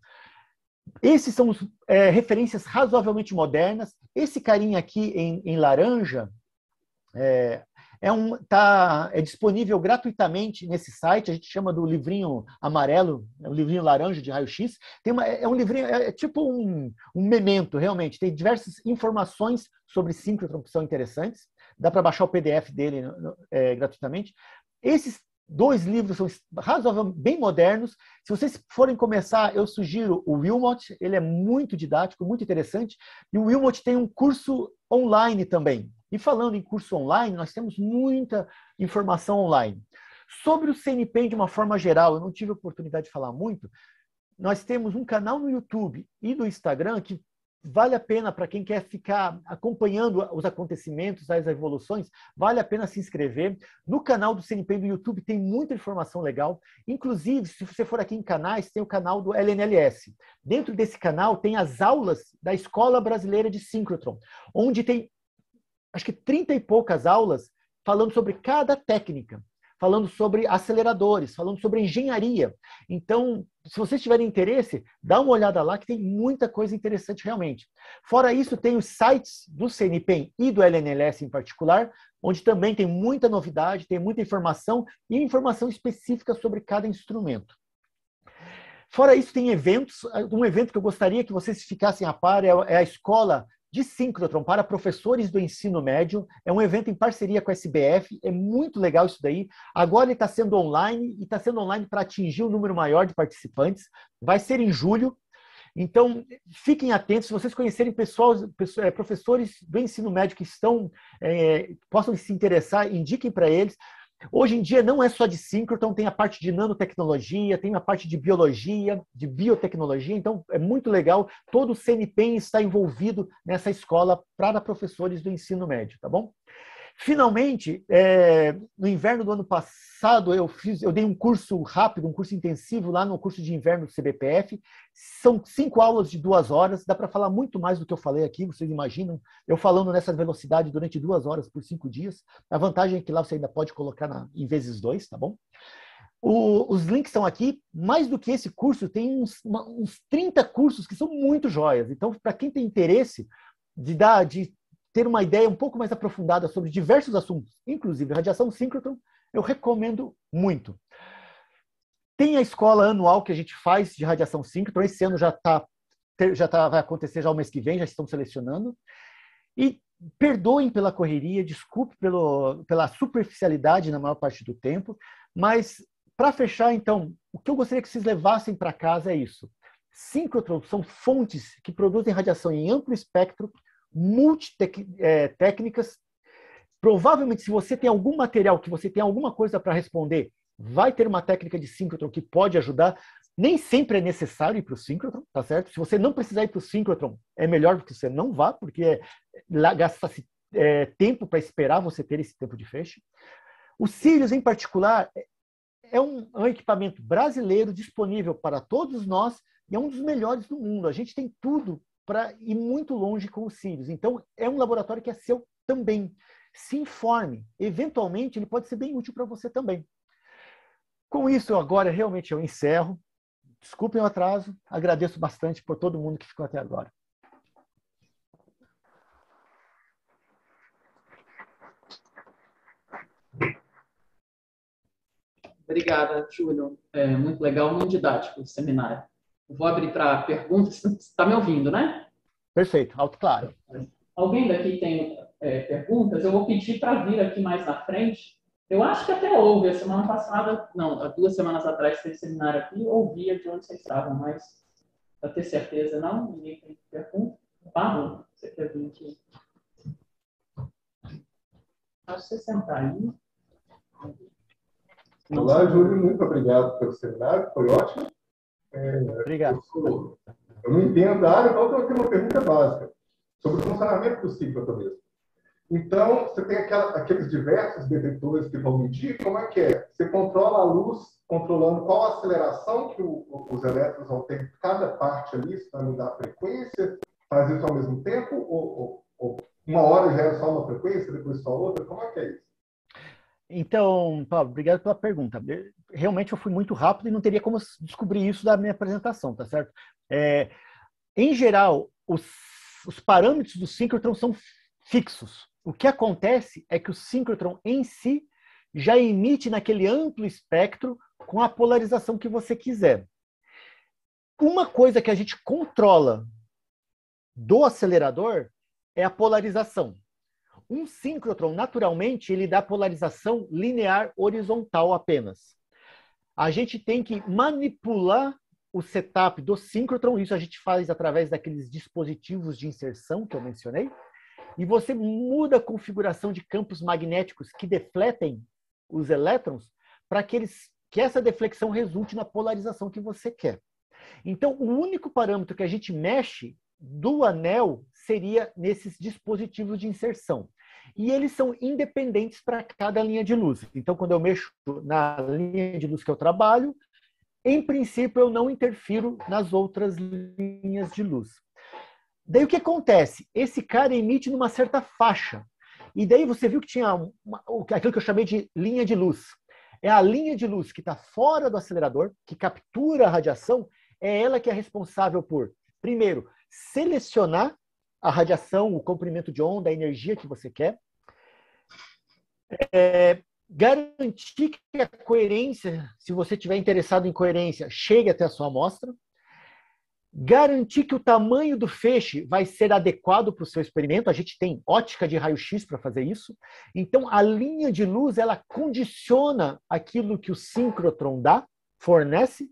esses são os, é, referências razoavelmente modernas. Esse carinha aqui em, em laranja, é, é, um, tá, é disponível gratuitamente nesse site, a gente chama do livrinho amarelo, né, o livrinho laranja de raio-x. É, é um livrinho, é, é tipo um, um memento, realmente. Tem diversas informações sobre síncrotron que são interessantes. Dá para baixar o PDF dele é, gratuitamente. Esses dois livros são razoavelmente bem modernos. Se vocês forem começar, eu sugiro o Wilmot, ele é muito didático, muito interessante. E o Wilmot tem um curso online também. E falando em curso online, nós temos muita informação online. Sobre o CNPq de uma forma geral, eu não tive oportunidade de falar muito, nós temos um canal no YouTube e no Instagram que vale a pena para quem quer ficar acompanhando os acontecimentos, as evoluções, vale a pena se inscrever. No canal do CNP do YouTube tem muita informação legal. Inclusive, se você for aqui em canais, tem o canal do LNLS. Dentro desse canal tem as aulas da Escola Brasileira de Síncrotron, onde tem acho que 30 e poucas aulas falando sobre cada técnica, falando sobre aceleradores, falando sobre engenharia. Então, se vocês tiverem interesse, dá uma olhada lá que tem muita coisa interessante realmente. Fora isso, tem os sites do CNPEM e do LNLS em particular, onde também tem muita novidade, tem muita informação e informação específica sobre cada instrumento. Fora isso, tem eventos. Um evento que eu gostaria que vocês ficassem a par é a é escola de Dissíncrotron para professores do ensino médio. É um evento em parceria com a SBF, é muito legal isso daí. Agora ele está sendo online e está sendo online para atingir um número maior de participantes. Vai ser em julho. Então, fiquem atentos, se vocês conhecerem pessoas, pessoas é, professores do ensino médio que estão, é, possam se interessar, indiquem para eles. Hoje em dia não é só de síncroton, tem a parte de nanotecnologia, tem a parte de biologia, de biotecnologia, então é muito legal. Todo o CNPEM está envolvido nessa escola para professores do ensino médio, tá bom? Finalmente, é, no inverno do ano passado, eu fiz, eu dei um curso rápido, um curso intensivo lá no curso de inverno do CBPF. São cinco aulas de duas horas, dá para falar muito mais do que eu falei aqui. Vocês imaginam eu falando nessa velocidade durante duas horas por cinco dias? A vantagem é que lá você ainda pode colocar na, em vezes dois, tá bom? O, os links estão aqui. Mais do que esse curso, tem uns, uma, uns 30 cursos que são muito joias. Então, para quem tem interesse de, dar, de ter uma ideia um pouco mais aprofundada sobre diversos assuntos, inclusive radiação síncrotron, eu recomendo muito. Tem a escola anual que a gente faz de radiação síncrotron, esse ano já tá, já tá, vai acontecer já o mês que vem, já estão selecionando. E perdoem pela correria, desculpe pelo, pela superficialidade na maior parte do tempo, mas para fechar, então, o que eu gostaria que vocês levassem para casa é isso. Síncrotrons são fontes que produzem radiação em amplo espectro multitécnicas. É, Provavelmente, se você tem algum material, que você tem alguma coisa para responder, vai ter uma técnica de síncrotron que pode ajudar. Nem sempre é necessário ir para o síncrotron, tá certo? Se você não precisar ir para o síncrotron, é melhor que você não vá, porque é, gasta-se é, tempo para esperar você ter esse tempo de fecho. O Sirius, em particular, é, é um, é um equipamento brasileiro disponível para todos nós e é um dos melhores do mundo. A gente tem tudo para ir muito longe com os cílios. Então, é um laboratório que é seu também. Se informe. Eventualmente, ele pode ser bem útil para você também. Com isso, agora realmente eu encerro. Desculpem o atraso. Agradeço bastante por todo mundo que ficou até agora. Obrigada, Júlio. É muito legal, muito didático o seminário. Vou abrir para perguntas. Você está me ouvindo, né? Perfeito, alto claro. Alguém daqui tem é, perguntas? Eu vou pedir para vir aqui mais na frente. Eu acho que até houve. A semana passada, não, há duas semanas atrás, teve seminário aqui. ouvia de onde vocês estavam, mas para ter certeza, não? Ninguém tem pergunta? Pablo, você quer vir aqui? Acho você sentar aí. Olá, Júlio, muito obrigado pelo seminário, foi ótimo. Obrigado. Eu, eu, não entendo a área, então eu tenho uma pergunta básica sobre o funcionamento do ciclo também. Então, você tem aquela, aqueles diversos detectores que vão medir, como é que é? Você controla a luz, controlando qual a aceleração que o, os elétrons vão ter em cada parte ali, vai mudar a frequência, faz isso ao mesmo tempo, ou, ou, ou uma hora gera é só uma frequência, depois só outra, como é que é isso? Então, Paulo, obrigado pela pergunta. Realmente eu fui muito rápido e não teria como descobrir isso da minha apresentação, tá certo? É, em geral, os, os parâmetros do síncrotron são fixos. O que acontece é que o síncrotron em si já emite naquele amplo espectro com a polarização que você quiser. Uma coisa que a gente controla do acelerador é a polarização. Um síncrotron, naturalmente, ele dá polarização linear horizontal apenas. A gente tem que manipular o setup do síncrotron, isso a gente faz através daqueles dispositivos de inserção que eu mencionei, e você muda a configuração de campos magnéticos que defletem os elétrons para que eles que essa deflexão resulte na polarização que você quer. Então, o único parâmetro que a gente mexe do anel seria nesses dispositivos de inserção. E eles são independentes para cada linha de luz. Então, quando eu mexo na linha de luz que eu trabalho, em princípio eu não interfiro nas outras linhas de luz. Daí o que acontece? Esse cara emite numa certa faixa. E daí você viu que tinha uma, aquilo que eu chamei de linha de luz. É a linha de luz que está fora do acelerador, que captura a radiação, é ela que é responsável por, primeiro, selecionar a radiação, o comprimento de onda, a energia que você quer. É, garantir que a coerência, se você estiver interessado em coerência, chegue até a sua amostra. Garantir que o tamanho do feixe vai ser adequado para o seu experimento. A gente tem ótica de raio-x para fazer isso. Então, a linha de luz ela condiciona aquilo que o síncrotron dá, fornece,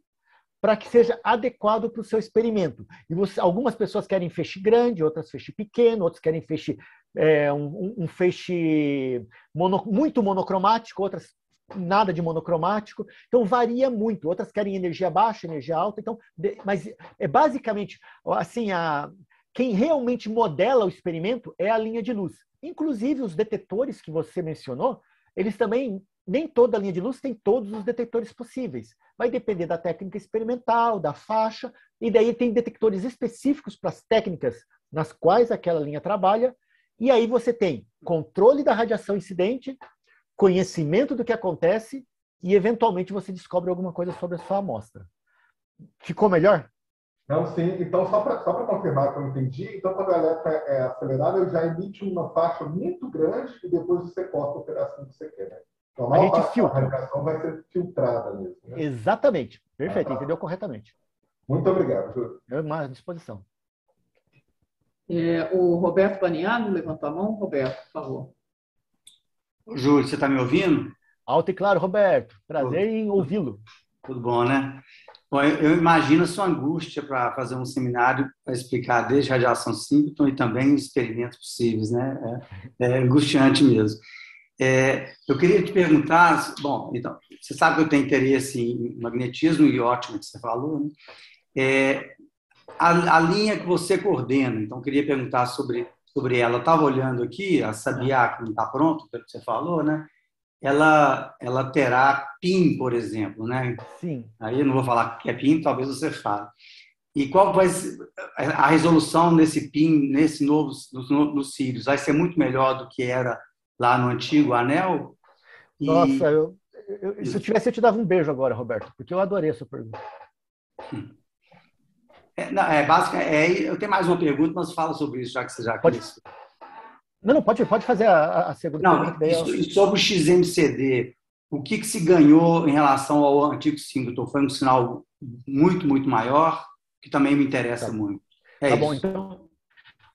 para que seja adequado para o seu experimento. E você, algumas pessoas querem feixe grande, outras feixe pequeno, outras querem feixe é, um, um, feixe mono, muito monocromático, outras nada de monocromático. Então varia muito. Outras querem energia baixa, energia alta. Então, de, mas é basicamente assim a quem realmente modela o experimento é a linha de luz. Inclusive os detetores que você mencionou, eles também nem toda linha de luz tem todos os detetores possíveis vai depender da técnica experimental, da faixa, e daí tem detectores específicos para as técnicas nas quais aquela linha trabalha, e aí você tem controle da radiação incidente, conhecimento do que acontece e eventualmente você descobre alguma coisa sobre a sua amostra. Ficou melhor? Não, sim. Então, só para confirmar que eu entendi, então quando a elétrica é acelerada, eu já emite uma faixa muito grande e depois você corta o pedacinho que você quer. Né? Então, a, a gente filtra. A vai ser filtrada mesmo. Né? Exatamente. Perfeito, ah, tá. entendeu corretamente. Muito obrigado, Júlio. Eu à disposição. É, o Roberto Baniano levantou a mão. Roberto, por favor. Júlio, você está me ouvindo? Alto e claro, Roberto. Prazer em ouvi-lo. Tudo bom, né? Bom, eu imagino a sua angústia para fazer um seminário para explicar desde radiação Simpson e também os experimentos possíveis, né? É, é angustiante mesmo. É, eu queria te perguntar, bom, então, você sabe que eu tenho interesse em magnetismo e ótimo que você falou, né? É, a, a, linha que você coordena, então queria perguntar sobre, sobre ela. Eu estava olhando aqui, a Sabiá, que não está pronto, pelo que você falou, né? Ela, ela terá PIN, por exemplo, né? Sim. Aí eu não vou falar que é PIN, talvez você fale. E qual vai ser a resolução desse PIN, nesse novo, nos, nos Sirius? Vai ser muito melhor do que era lá no antigo anel. E... Nossa, eu, eu, eu, se eu tivesse, eu te dava um beijo agora, Roberto, porque eu adorei essa pergunta. É, não, é, básica, é, eu tenho mais uma pergunta, mas fala sobre isso, já que você já pode. Conhece. Não, não, pode, pode fazer a, a segunda não, pergunta. eu... sobre o XMCD, o que, que se ganhou em relação ao antigo Singleton? Foi um sinal muito, muito maior, que também me interessa tá. muito. É tá isso. bom, então,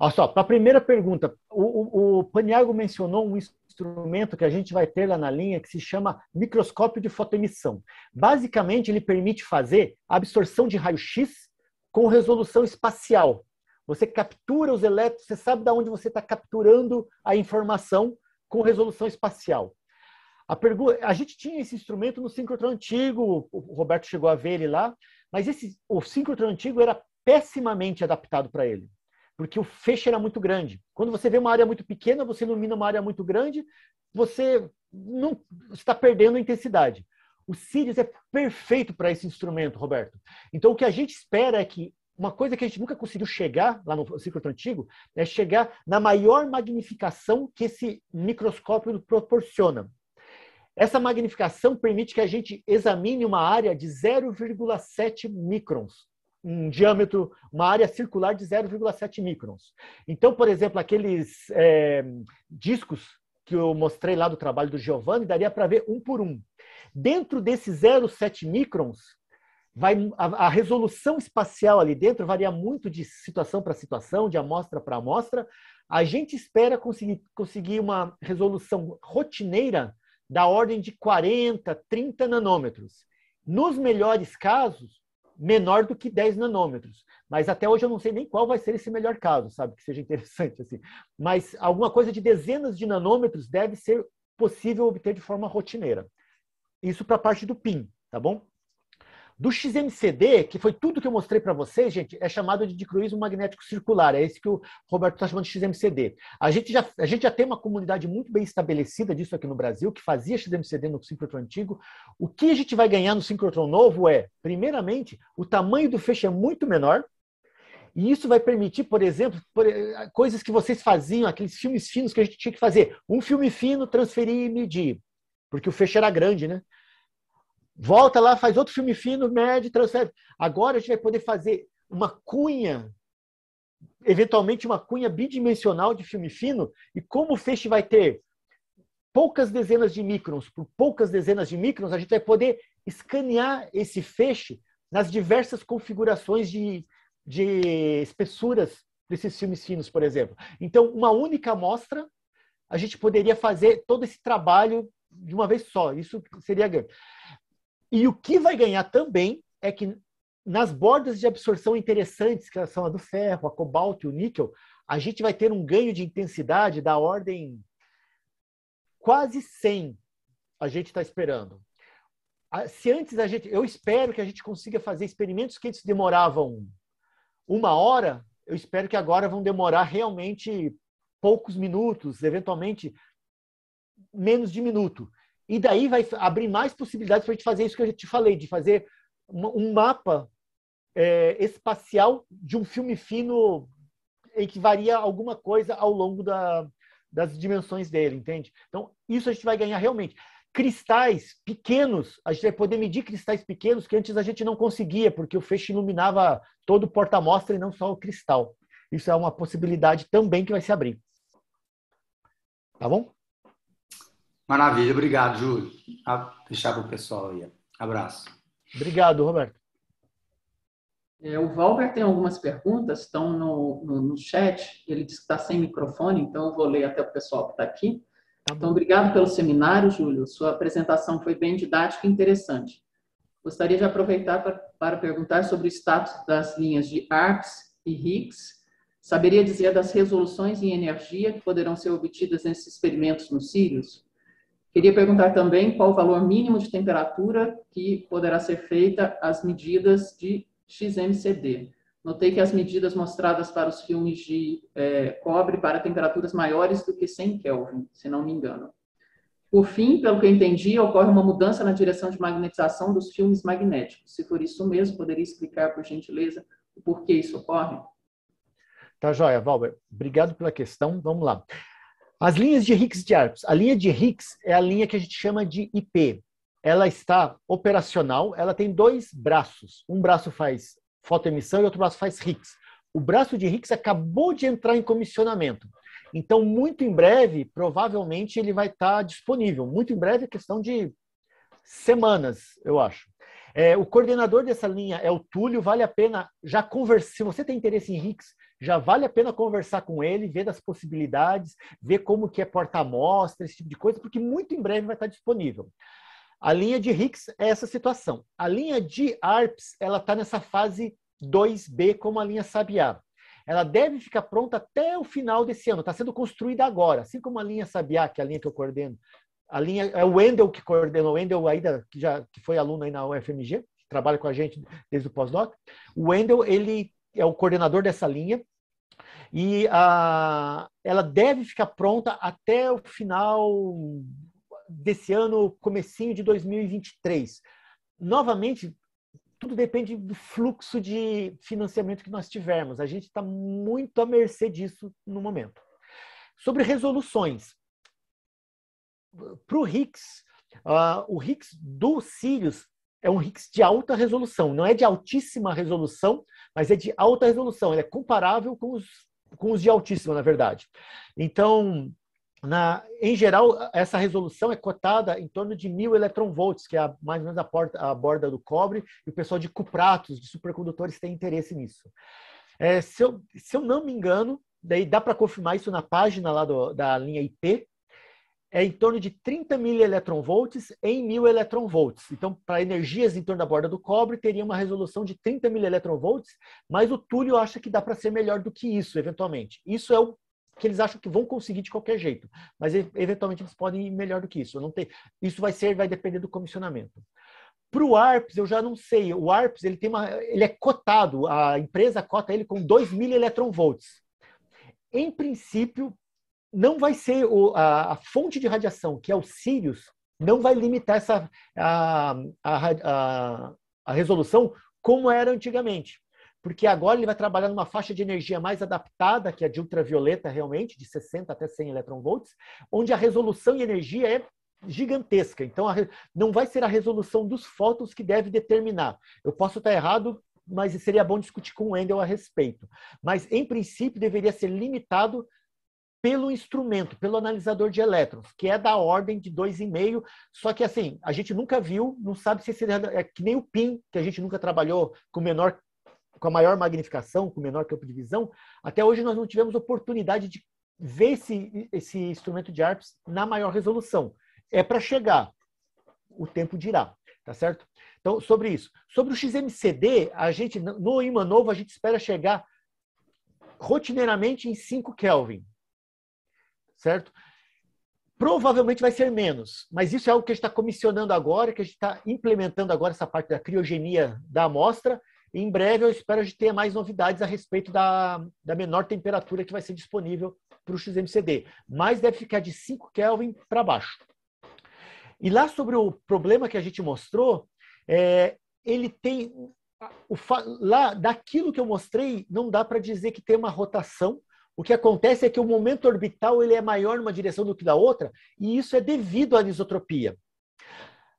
Olha só, para a primeira pergunta, o, o, o, Paniago mencionou um instrumento que a gente vai ter lá na linha que se chama microscópio de fotoemissão. Basicamente, ele permite fazer a absorção de raio-x com resolução espacial. Você captura os elétrons, você sabe de onde você está capturando a informação com resolução espacial. A, pergunta, a gente tinha esse instrumento no sincrotron antigo, o Roberto chegou a ver ele lá, mas esse, o sincrotron antigo era pessimamente adaptado para ele porque o feixe era muito grande. Quando você vê uma área muito pequena, você ilumina uma área muito grande, você não está perdendo intensidade. O Sirius é perfeito para esse instrumento, Roberto. Então, o que a gente espera é que uma coisa que a gente nunca conseguiu chegar lá no ciclo antigo é chegar na maior magnificação que esse microscópio proporciona. Essa magnificação permite que a gente examine uma área de 0,7 microns um diâmetro, uma área circular de 0,7 microns. Então, por exemplo, aqueles é, discos que eu mostrei lá do trabalho do Giovanni, daria para ver um por um. Dentro desses 0,7 microns, vai, a, a, resolução espacial ali dentro varia muito de situação para situação, de amostra para amostra. A gente espera conseguir, conseguir uma resolução rotineira da ordem de 40, 30 nanômetros. Nos melhores casos, menor do que 10 nanômetros. Mas até hoje eu não sei nem qual vai ser esse melhor caso, sabe? Que seja interessante assim. Mas alguma coisa de dezenas de nanômetros deve ser possível obter de forma rotineira. Isso para a parte do PIN, tá bom? Do XMCD, que foi tudo que eu mostrei para vocês, gente, é chamado de dicroísmo magnético circular. É esse que o Roberto está chamando de XMCD. A gente, já, a gente já tem uma comunidade muito bem estabelecida disso aqui no Brasil, que fazia XMCD no sincrotron antigo. O que a gente vai ganhar no sincrotron novo é, primeiramente, o tamanho do feixe é muito menor. E isso vai permitir, por exemplo, por, eh, coisas que vocês faziam, aqueles filmes finos que a gente tinha que fazer. Um filme fino, transferir e medir. Porque o feixe era grande, né? Volta lá, faz outro filme fino, mede, transfere. Agora a gente vai poder fazer uma cunha, eventualmente uma cunha bidimensional de filme fino, e como o feixe vai ter poucas dezenas de microns por poucas dezenas de microns, a gente vai poder escanear esse feixe nas diversas configurações de, de espessuras desses filmes finos, por exemplo. Então, uma única amostra, a gente poderia fazer todo esse trabalho de uma vez só. Isso seria grande. E o que vai ganhar também é que nas bordas de absorção interessantes, que são a do ferro, a cobalto e o níquel, a gente vai ter um ganho de intensidade da ordem quase 100, a gente está esperando. Se antes a gente, eu espero que a gente consiga fazer experimentos que antes demoravam uma hora, eu espero que agora vão demorar realmente poucos minutos, eventualmente menos de minuto. E daí vai abrir mais possibilidades para a gente fazer isso que eu te falei, de fazer um mapa é, espacial de um filme fino em que varia alguma coisa ao longo da, das dimensões dele, entende? Então, isso a gente vai ganhar realmente. Cristais pequenos, a gente vai poder medir cristais pequenos que antes a gente não conseguia, porque o feixe iluminava todo o porta-amostra e não só o cristal. Isso é uma possibilidade também que vai se abrir. Tá bom? Maravilha, obrigado, Júlio. A ah, deixar para o pessoal aí. Abraço. Obrigado, Roberto. É, o Valber tem algumas perguntas, estão no, no, no chat. Ele disse que está sem microfone, então eu vou ler até o pessoal que está aqui. Tá então, obrigado pelo seminário, Júlio. Sua apresentação foi bem didática e interessante. Gostaria de aproveitar para, para perguntar sobre o status das linhas de ARPS e RICS Saberia dizer das resoluções em energia que poderão ser obtidas nesses experimentos nos cílios? Queria perguntar também qual o valor mínimo de temperatura que poderá ser feita as medidas de XMCD. Notei que as medidas mostradas para os filmes de é, cobre para temperaturas maiores do que 100 Kelvin, se não me engano. Por fim, pelo que eu entendi, ocorre uma mudança na direção de magnetização dos filmes magnéticos. Se for isso mesmo, poderia explicar, por gentileza, o porquê isso ocorre? Tá joia, Valber. Obrigado pela questão. Vamos lá. As linhas de Higgs de Arps. A linha de Higgs é a linha que a gente chama de IP. Ela está operacional, ela tem dois braços. Um braço faz fotoemissão e outro braço faz Higgs. O braço de Higgs acabou de entrar em comissionamento. Então, muito em breve, provavelmente ele vai estar disponível. Muito em breve, é questão de semanas, eu acho. É, o coordenador dessa linha é o Túlio. Vale a pena já conversar. Se você tem interesse em Higgs, já vale a pena conversar com ele, ver das possibilidades, ver como que é porta-amostra, esse tipo de coisa, porque muito em breve vai estar disponível. A linha de Hicks é essa situação. A linha de ARPS, ela está nessa fase 2B, como a linha Sabiá. Ela deve ficar pronta até o final desse ano, está sendo construída agora, assim como a linha Sabiá, que é a linha que eu coordeno. A linha, é o Wendel que coordena, o Wendel ainda, que, já, que foi aluno aí na UFMG, trabalha com a gente desde o pós-doc. O Wendel, ele é o coordenador dessa linha, e ah, ela deve ficar pronta até o final desse ano, comecinho de 2023. Novamente, tudo depende do fluxo de financiamento que nós tivermos. A gente está muito à mercê disso no momento. Sobre resoluções. Para ah, o RICS, o RICS do Sirius é um RICS de alta resolução. Não é de altíssima resolução, mas é de alta resolução. Ele é comparável com os, com os de altíssima, na verdade. Então, na, em geral, essa resolução é cotada em torno de mil eletronvolts, que é a, mais ou menos a, porta, a, borda do cobre, e o pessoal de cupratos, de supercondutores, tem interesse nisso. É, se, eu, se eu não me engano, daí dá para confirmar isso na página lá do, da linha IP, é em torno de 30 mil eletronvolts em mil eletronvolts. Então, para energias em torno da borda do cobre, teria uma resolução de 30 mil eletronvolts, mas o Túlio acha que dá para ser melhor do que isso, eventualmente. Isso é o que eles acham que vão conseguir de qualquer jeito, mas eventualmente eles podem ir melhor do que isso. Não tem... Isso vai ser, vai depender do comissionamento. Para o ARPS, eu já não sei. O ARPS ele tem uma, ele é cotado, a empresa cota ele com 2 mil eletronvolts. Em princípio, não vai ser o, a, a, fonte de radiação, que é o Sirius, não vai limitar essa, a, a, a, resolução como era antigamente. Porque agora ele vai trabalhar numa faixa de energia mais adaptada, que é de ultravioleta realmente, de 60 até 100 eletronvolts, onde a resolução e energia é gigantesca. Então, não vai ser a resolução dos fótons que deve determinar. Eu posso estar errado, mas seria bom discutir com o Wendel a respeito. Mas, em princípio, deveria ser limitado pelo instrumento, pelo analisador de elétrons, que é da ordem de 2,5, só que assim, a gente nunca viu, não sabe se esse é que nem o PIN, que a gente nunca trabalhou com menor com a maior magnificação, com o menor campo de visão, até hoje nós não tivemos oportunidade de ver esse, esse instrumento de ARPS na maior resolução. É para chegar, o tempo dirá, tá certo? Então, sobre isso. Sobre o XMCD, a gente no imã novo a gente espera chegar rotineiramente em 5 Kelvin, certo? Provavelmente vai ser menos, mas isso é algo que a gente está comissionando agora, que a gente está implementando agora essa parte da criogenia da amostra. Em breve eu espero a gente ter mais novidades a respeito da, da menor temperatura que vai ser disponível para o XMCD, mas deve ficar de 5 Kelvin para baixo. E lá sobre o problema que a gente mostrou, é, ele tem o, lá daquilo que eu mostrei não dá para dizer que tem uma rotação o que acontece é que o momento orbital ele é maior numa direção do que na outra, e isso é devido à anisotropia.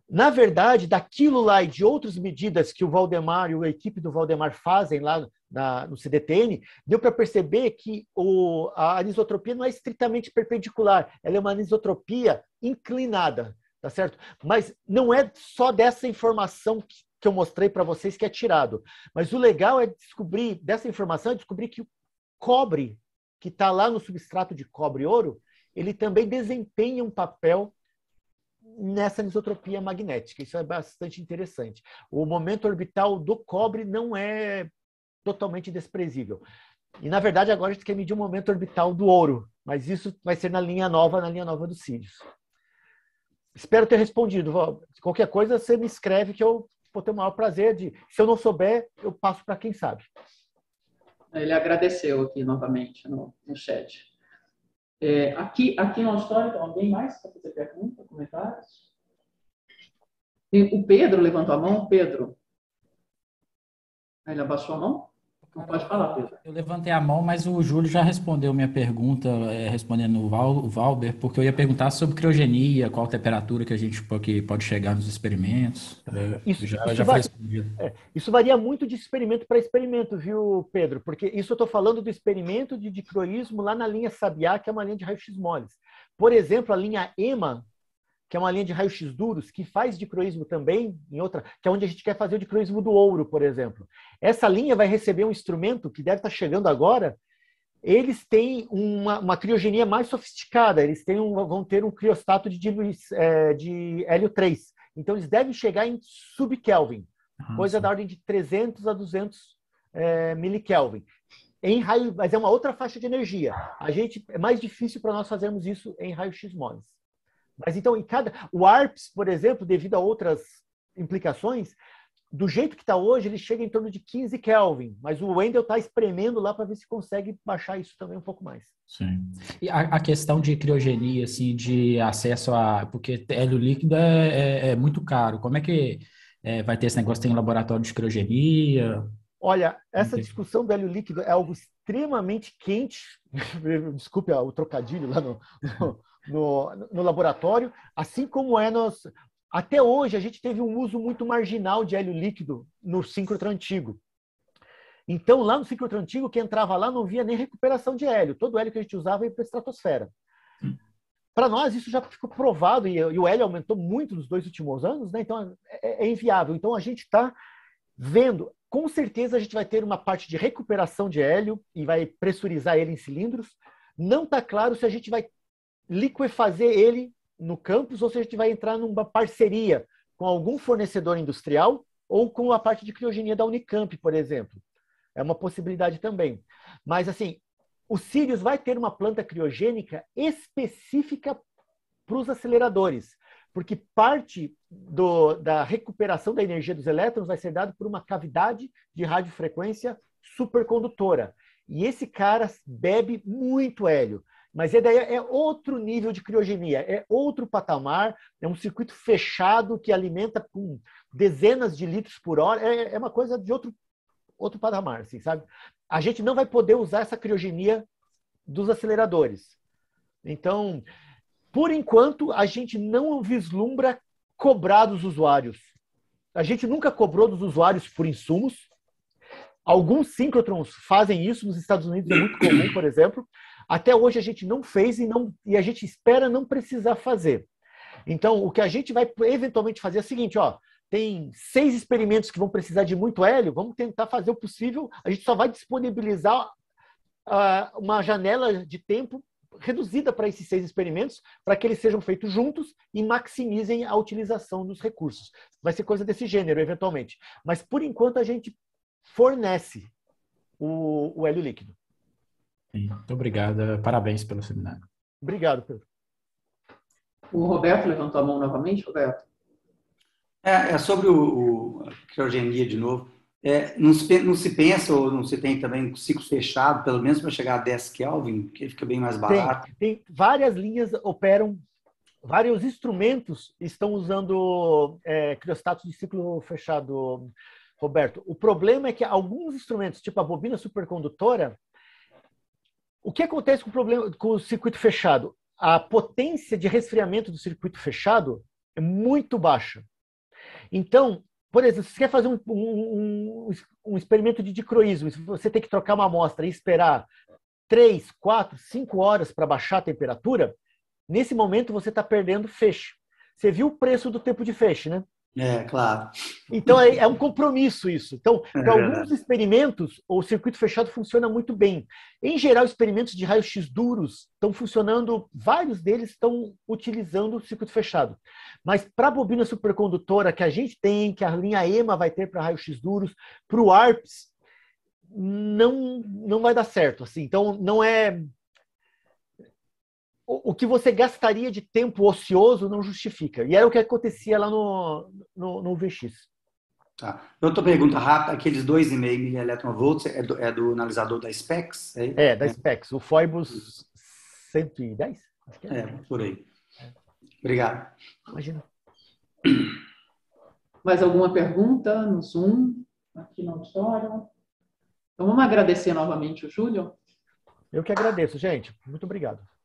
Na verdade, daquilo lá e de outras medidas que o Valdemar e a equipe do Valdemar fazem lá na, no CDTN, deu para perceber que o, a anisotropia não é estritamente perpendicular, ela é uma anisotropia inclinada, tá certo? Mas não é só dessa informação que, que eu mostrei para vocês que é tirado. Mas o legal é descobrir, dessa informação, é descobrir que cobre que está lá no substrato de cobre e ouro, ele também desempenha um papel nessa anisotropia magnética. Isso é bastante interessante. O momento orbital do cobre não é totalmente desprezível. E na verdade agora a gente quer medir o momento orbital do ouro, mas isso vai ser na linha nova, na linha nova do Sirius. Espero ter respondido. Qualquer coisa você me escreve que eu vou ter o maior prazer de, se eu não souber, eu passo para quem sabe. Ele agradeceu aqui novamente no, no chat. É, aqui, aqui no então, auditório, alguém mais para fazer pergunta, comentários? o Pedro levantou a mão. Pedro. Ele abaixou a mão? Cara, Pode falar, Pedro. Eu levantei a mão, mas o Júlio já respondeu minha pergunta, é, respondendo o, Val, o Valber, porque eu ia perguntar sobre criogenia, qual temperatura que a gente que pode chegar nos experimentos. É, isso, já, isso já varia, é, isso varia muito de experimento para experimento, viu, Pedro? Porque isso eu estou falando do experimento de dicroísmo lá na linha Sabiá, que é uma linha de raio-x moles. Por exemplo, a linha EMA, que é uma linha de raios-x duros, que faz dicroísmo também, em outra, que é onde a gente quer fazer o dicroísmo do ouro, por exemplo. Essa linha vai receber um instrumento que deve estar chegando agora. Eles têm uma, uma criogenia mais sofisticada, eles têm um, vão ter um criostato de, é, de hélio 3. Então, eles devem chegar em subkelvin ah, coisa da ordem de 300 a 200 é, milikelvin. Em raio, mas é uma outra faixa de energia. A gente é mais difícil para nós fazermos isso em raio-x moles. Mas então, em cada. O ARPS, por exemplo, devido a outras implicações, do jeito que está hoje, ele chega em torno de 15 Kelvin, mas o Wendel está espremendo lá para ver se consegue baixar isso também um pouco mais. Sim. E a, a questão de criogenia, assim, de acesso a. Porque hélio líquido é, é, é muito caro. Como é que é, vai ter esse negócio? Tem um laboratório de criogenia? Olha, essa discussão do hélio líquido é algo extremamente quente. Desculpe o trocadilho lá no, no, no, no laboratório, assim como é nos, até hoje a gente teve um uso muito marginal de hélio líquido no síncrotron antigo. Então, lá no síncrotron antigo, quem entrava lá não via nem recuperação de hélio. Todo hélio que a gente usava ia para a estratosfera. Hum. Para nós, isso já ficou provado e, e, o hélio aumentou muito nos dois últimos anos, né? então é, é inviável. Então, a gente está vendo. Com certeza, a gente vai ter uma parte de recuperação de hélio e vai pressurizar ele em cilindros. Não está claro se a gente vai liquefazer ele no campus, ou se a gente vai entrar numa parceria com algum fornecedor industrial ou com a parte de criogenia da Unicamp, por exemplo. É uma possibilidade também. Mas, assim, o Sirius vai ter uma planta criogênica específica para os aceleradores, porque parte do, da recuperação da energia dos elétrons vai ser dado por uma cavidade de radiofrequência supercondutora. E esse cara bebe muito hélio. Mas é, daí, é outro nível de criogenia, é outro patamar, é um circuito fechado que alimenta com dezenas de litros por hora, é, é uma coisa de outro, outro patamar, assim, sabe? A gente não vai poder usar essa criogenia dos aceleradores. Então, por enquanto, a gente não vislumbra cobrar dos usuários. A gente nunca cobrou dos usuários por insumos. Alguns síncrotrons fazem isso, nos Estados Unidos é muito comum, por exemplo. Até hoje a gente não fez e, não, e a gente espera não precisar fazer. Então, o que a gente vai eventualmente fazer é o seguinte, ó, tem seis experimentos que vão precisar de muito hélio, vamos tentar fazer o possível, a gente só vai disponibilizar uh, uma janela de tempo reduzida para esses seis experimentos, para que eles sejam feitos juntos e maximizem a utilização dos recursos. Vai ser coisa desse gênero, eventualmente. Mas, por enquanto, a gente fornece o, o hélio líquido. Muito obrigada, parabéns pelo seminário. Obrigado, Pedro. O Roberto levantou a mão novamente, Roberto. É, é sobre o, o criogenia de novo. É, não, se, não, se, pensa ou não se tem também um ciclo fechado, pelo menos para chegar a 10 Kelvin, que fica bem mais barato? Tem, tem várias linhas operam, vários instrumentos estão usando é, criostatos de ciclo fechado, Roberto. O problema é que alguns instrumentos, tipo a bobina supercondutora, o que acontece com o, problema, com o circuito fechado? A potência de resfriamento do circuito fechado é muito baixa. Então, por exemplo, se você quer fazer um, um, um, experimento de dicroísmo, você tem que trocar uma amostra e esperar 3, 4, 5 horas para baixar a temperatura, nesse momento você está perdendo feixe. Você viu o preço do tempo de feixe, né? É, claro. Então é, é um compromisso isso. Então, para é alguns experimentos, o circuito fechado funciona muito bem. Em geral, experimentos de raios x duros estão funcionando, vários deles estão utilizando o circuito fechado. Mas para a bobina supercondutora que a gente tem, que a linha EMA vai ter para raios x duros, para o ARPS, não, não vai dar certo. Assim. Então, não é o, que você gastaria de tempo ocioso não justifica. E era o que acontecia lá no, no, no VX. Tá. Então, outra pergunta rápida: aqueles 2,5 eletrovolts é volts é do analisador da SPEX? É, é da SPEX. O Foibus 110? Acho que é. é, por aí. Obrigado. Imagina. Mais alguma pergunta no Zoom? Aqui no auditório? Então vamos agradecer novamente o Júlio? Eu que agradeço, gente. Muito obrigado.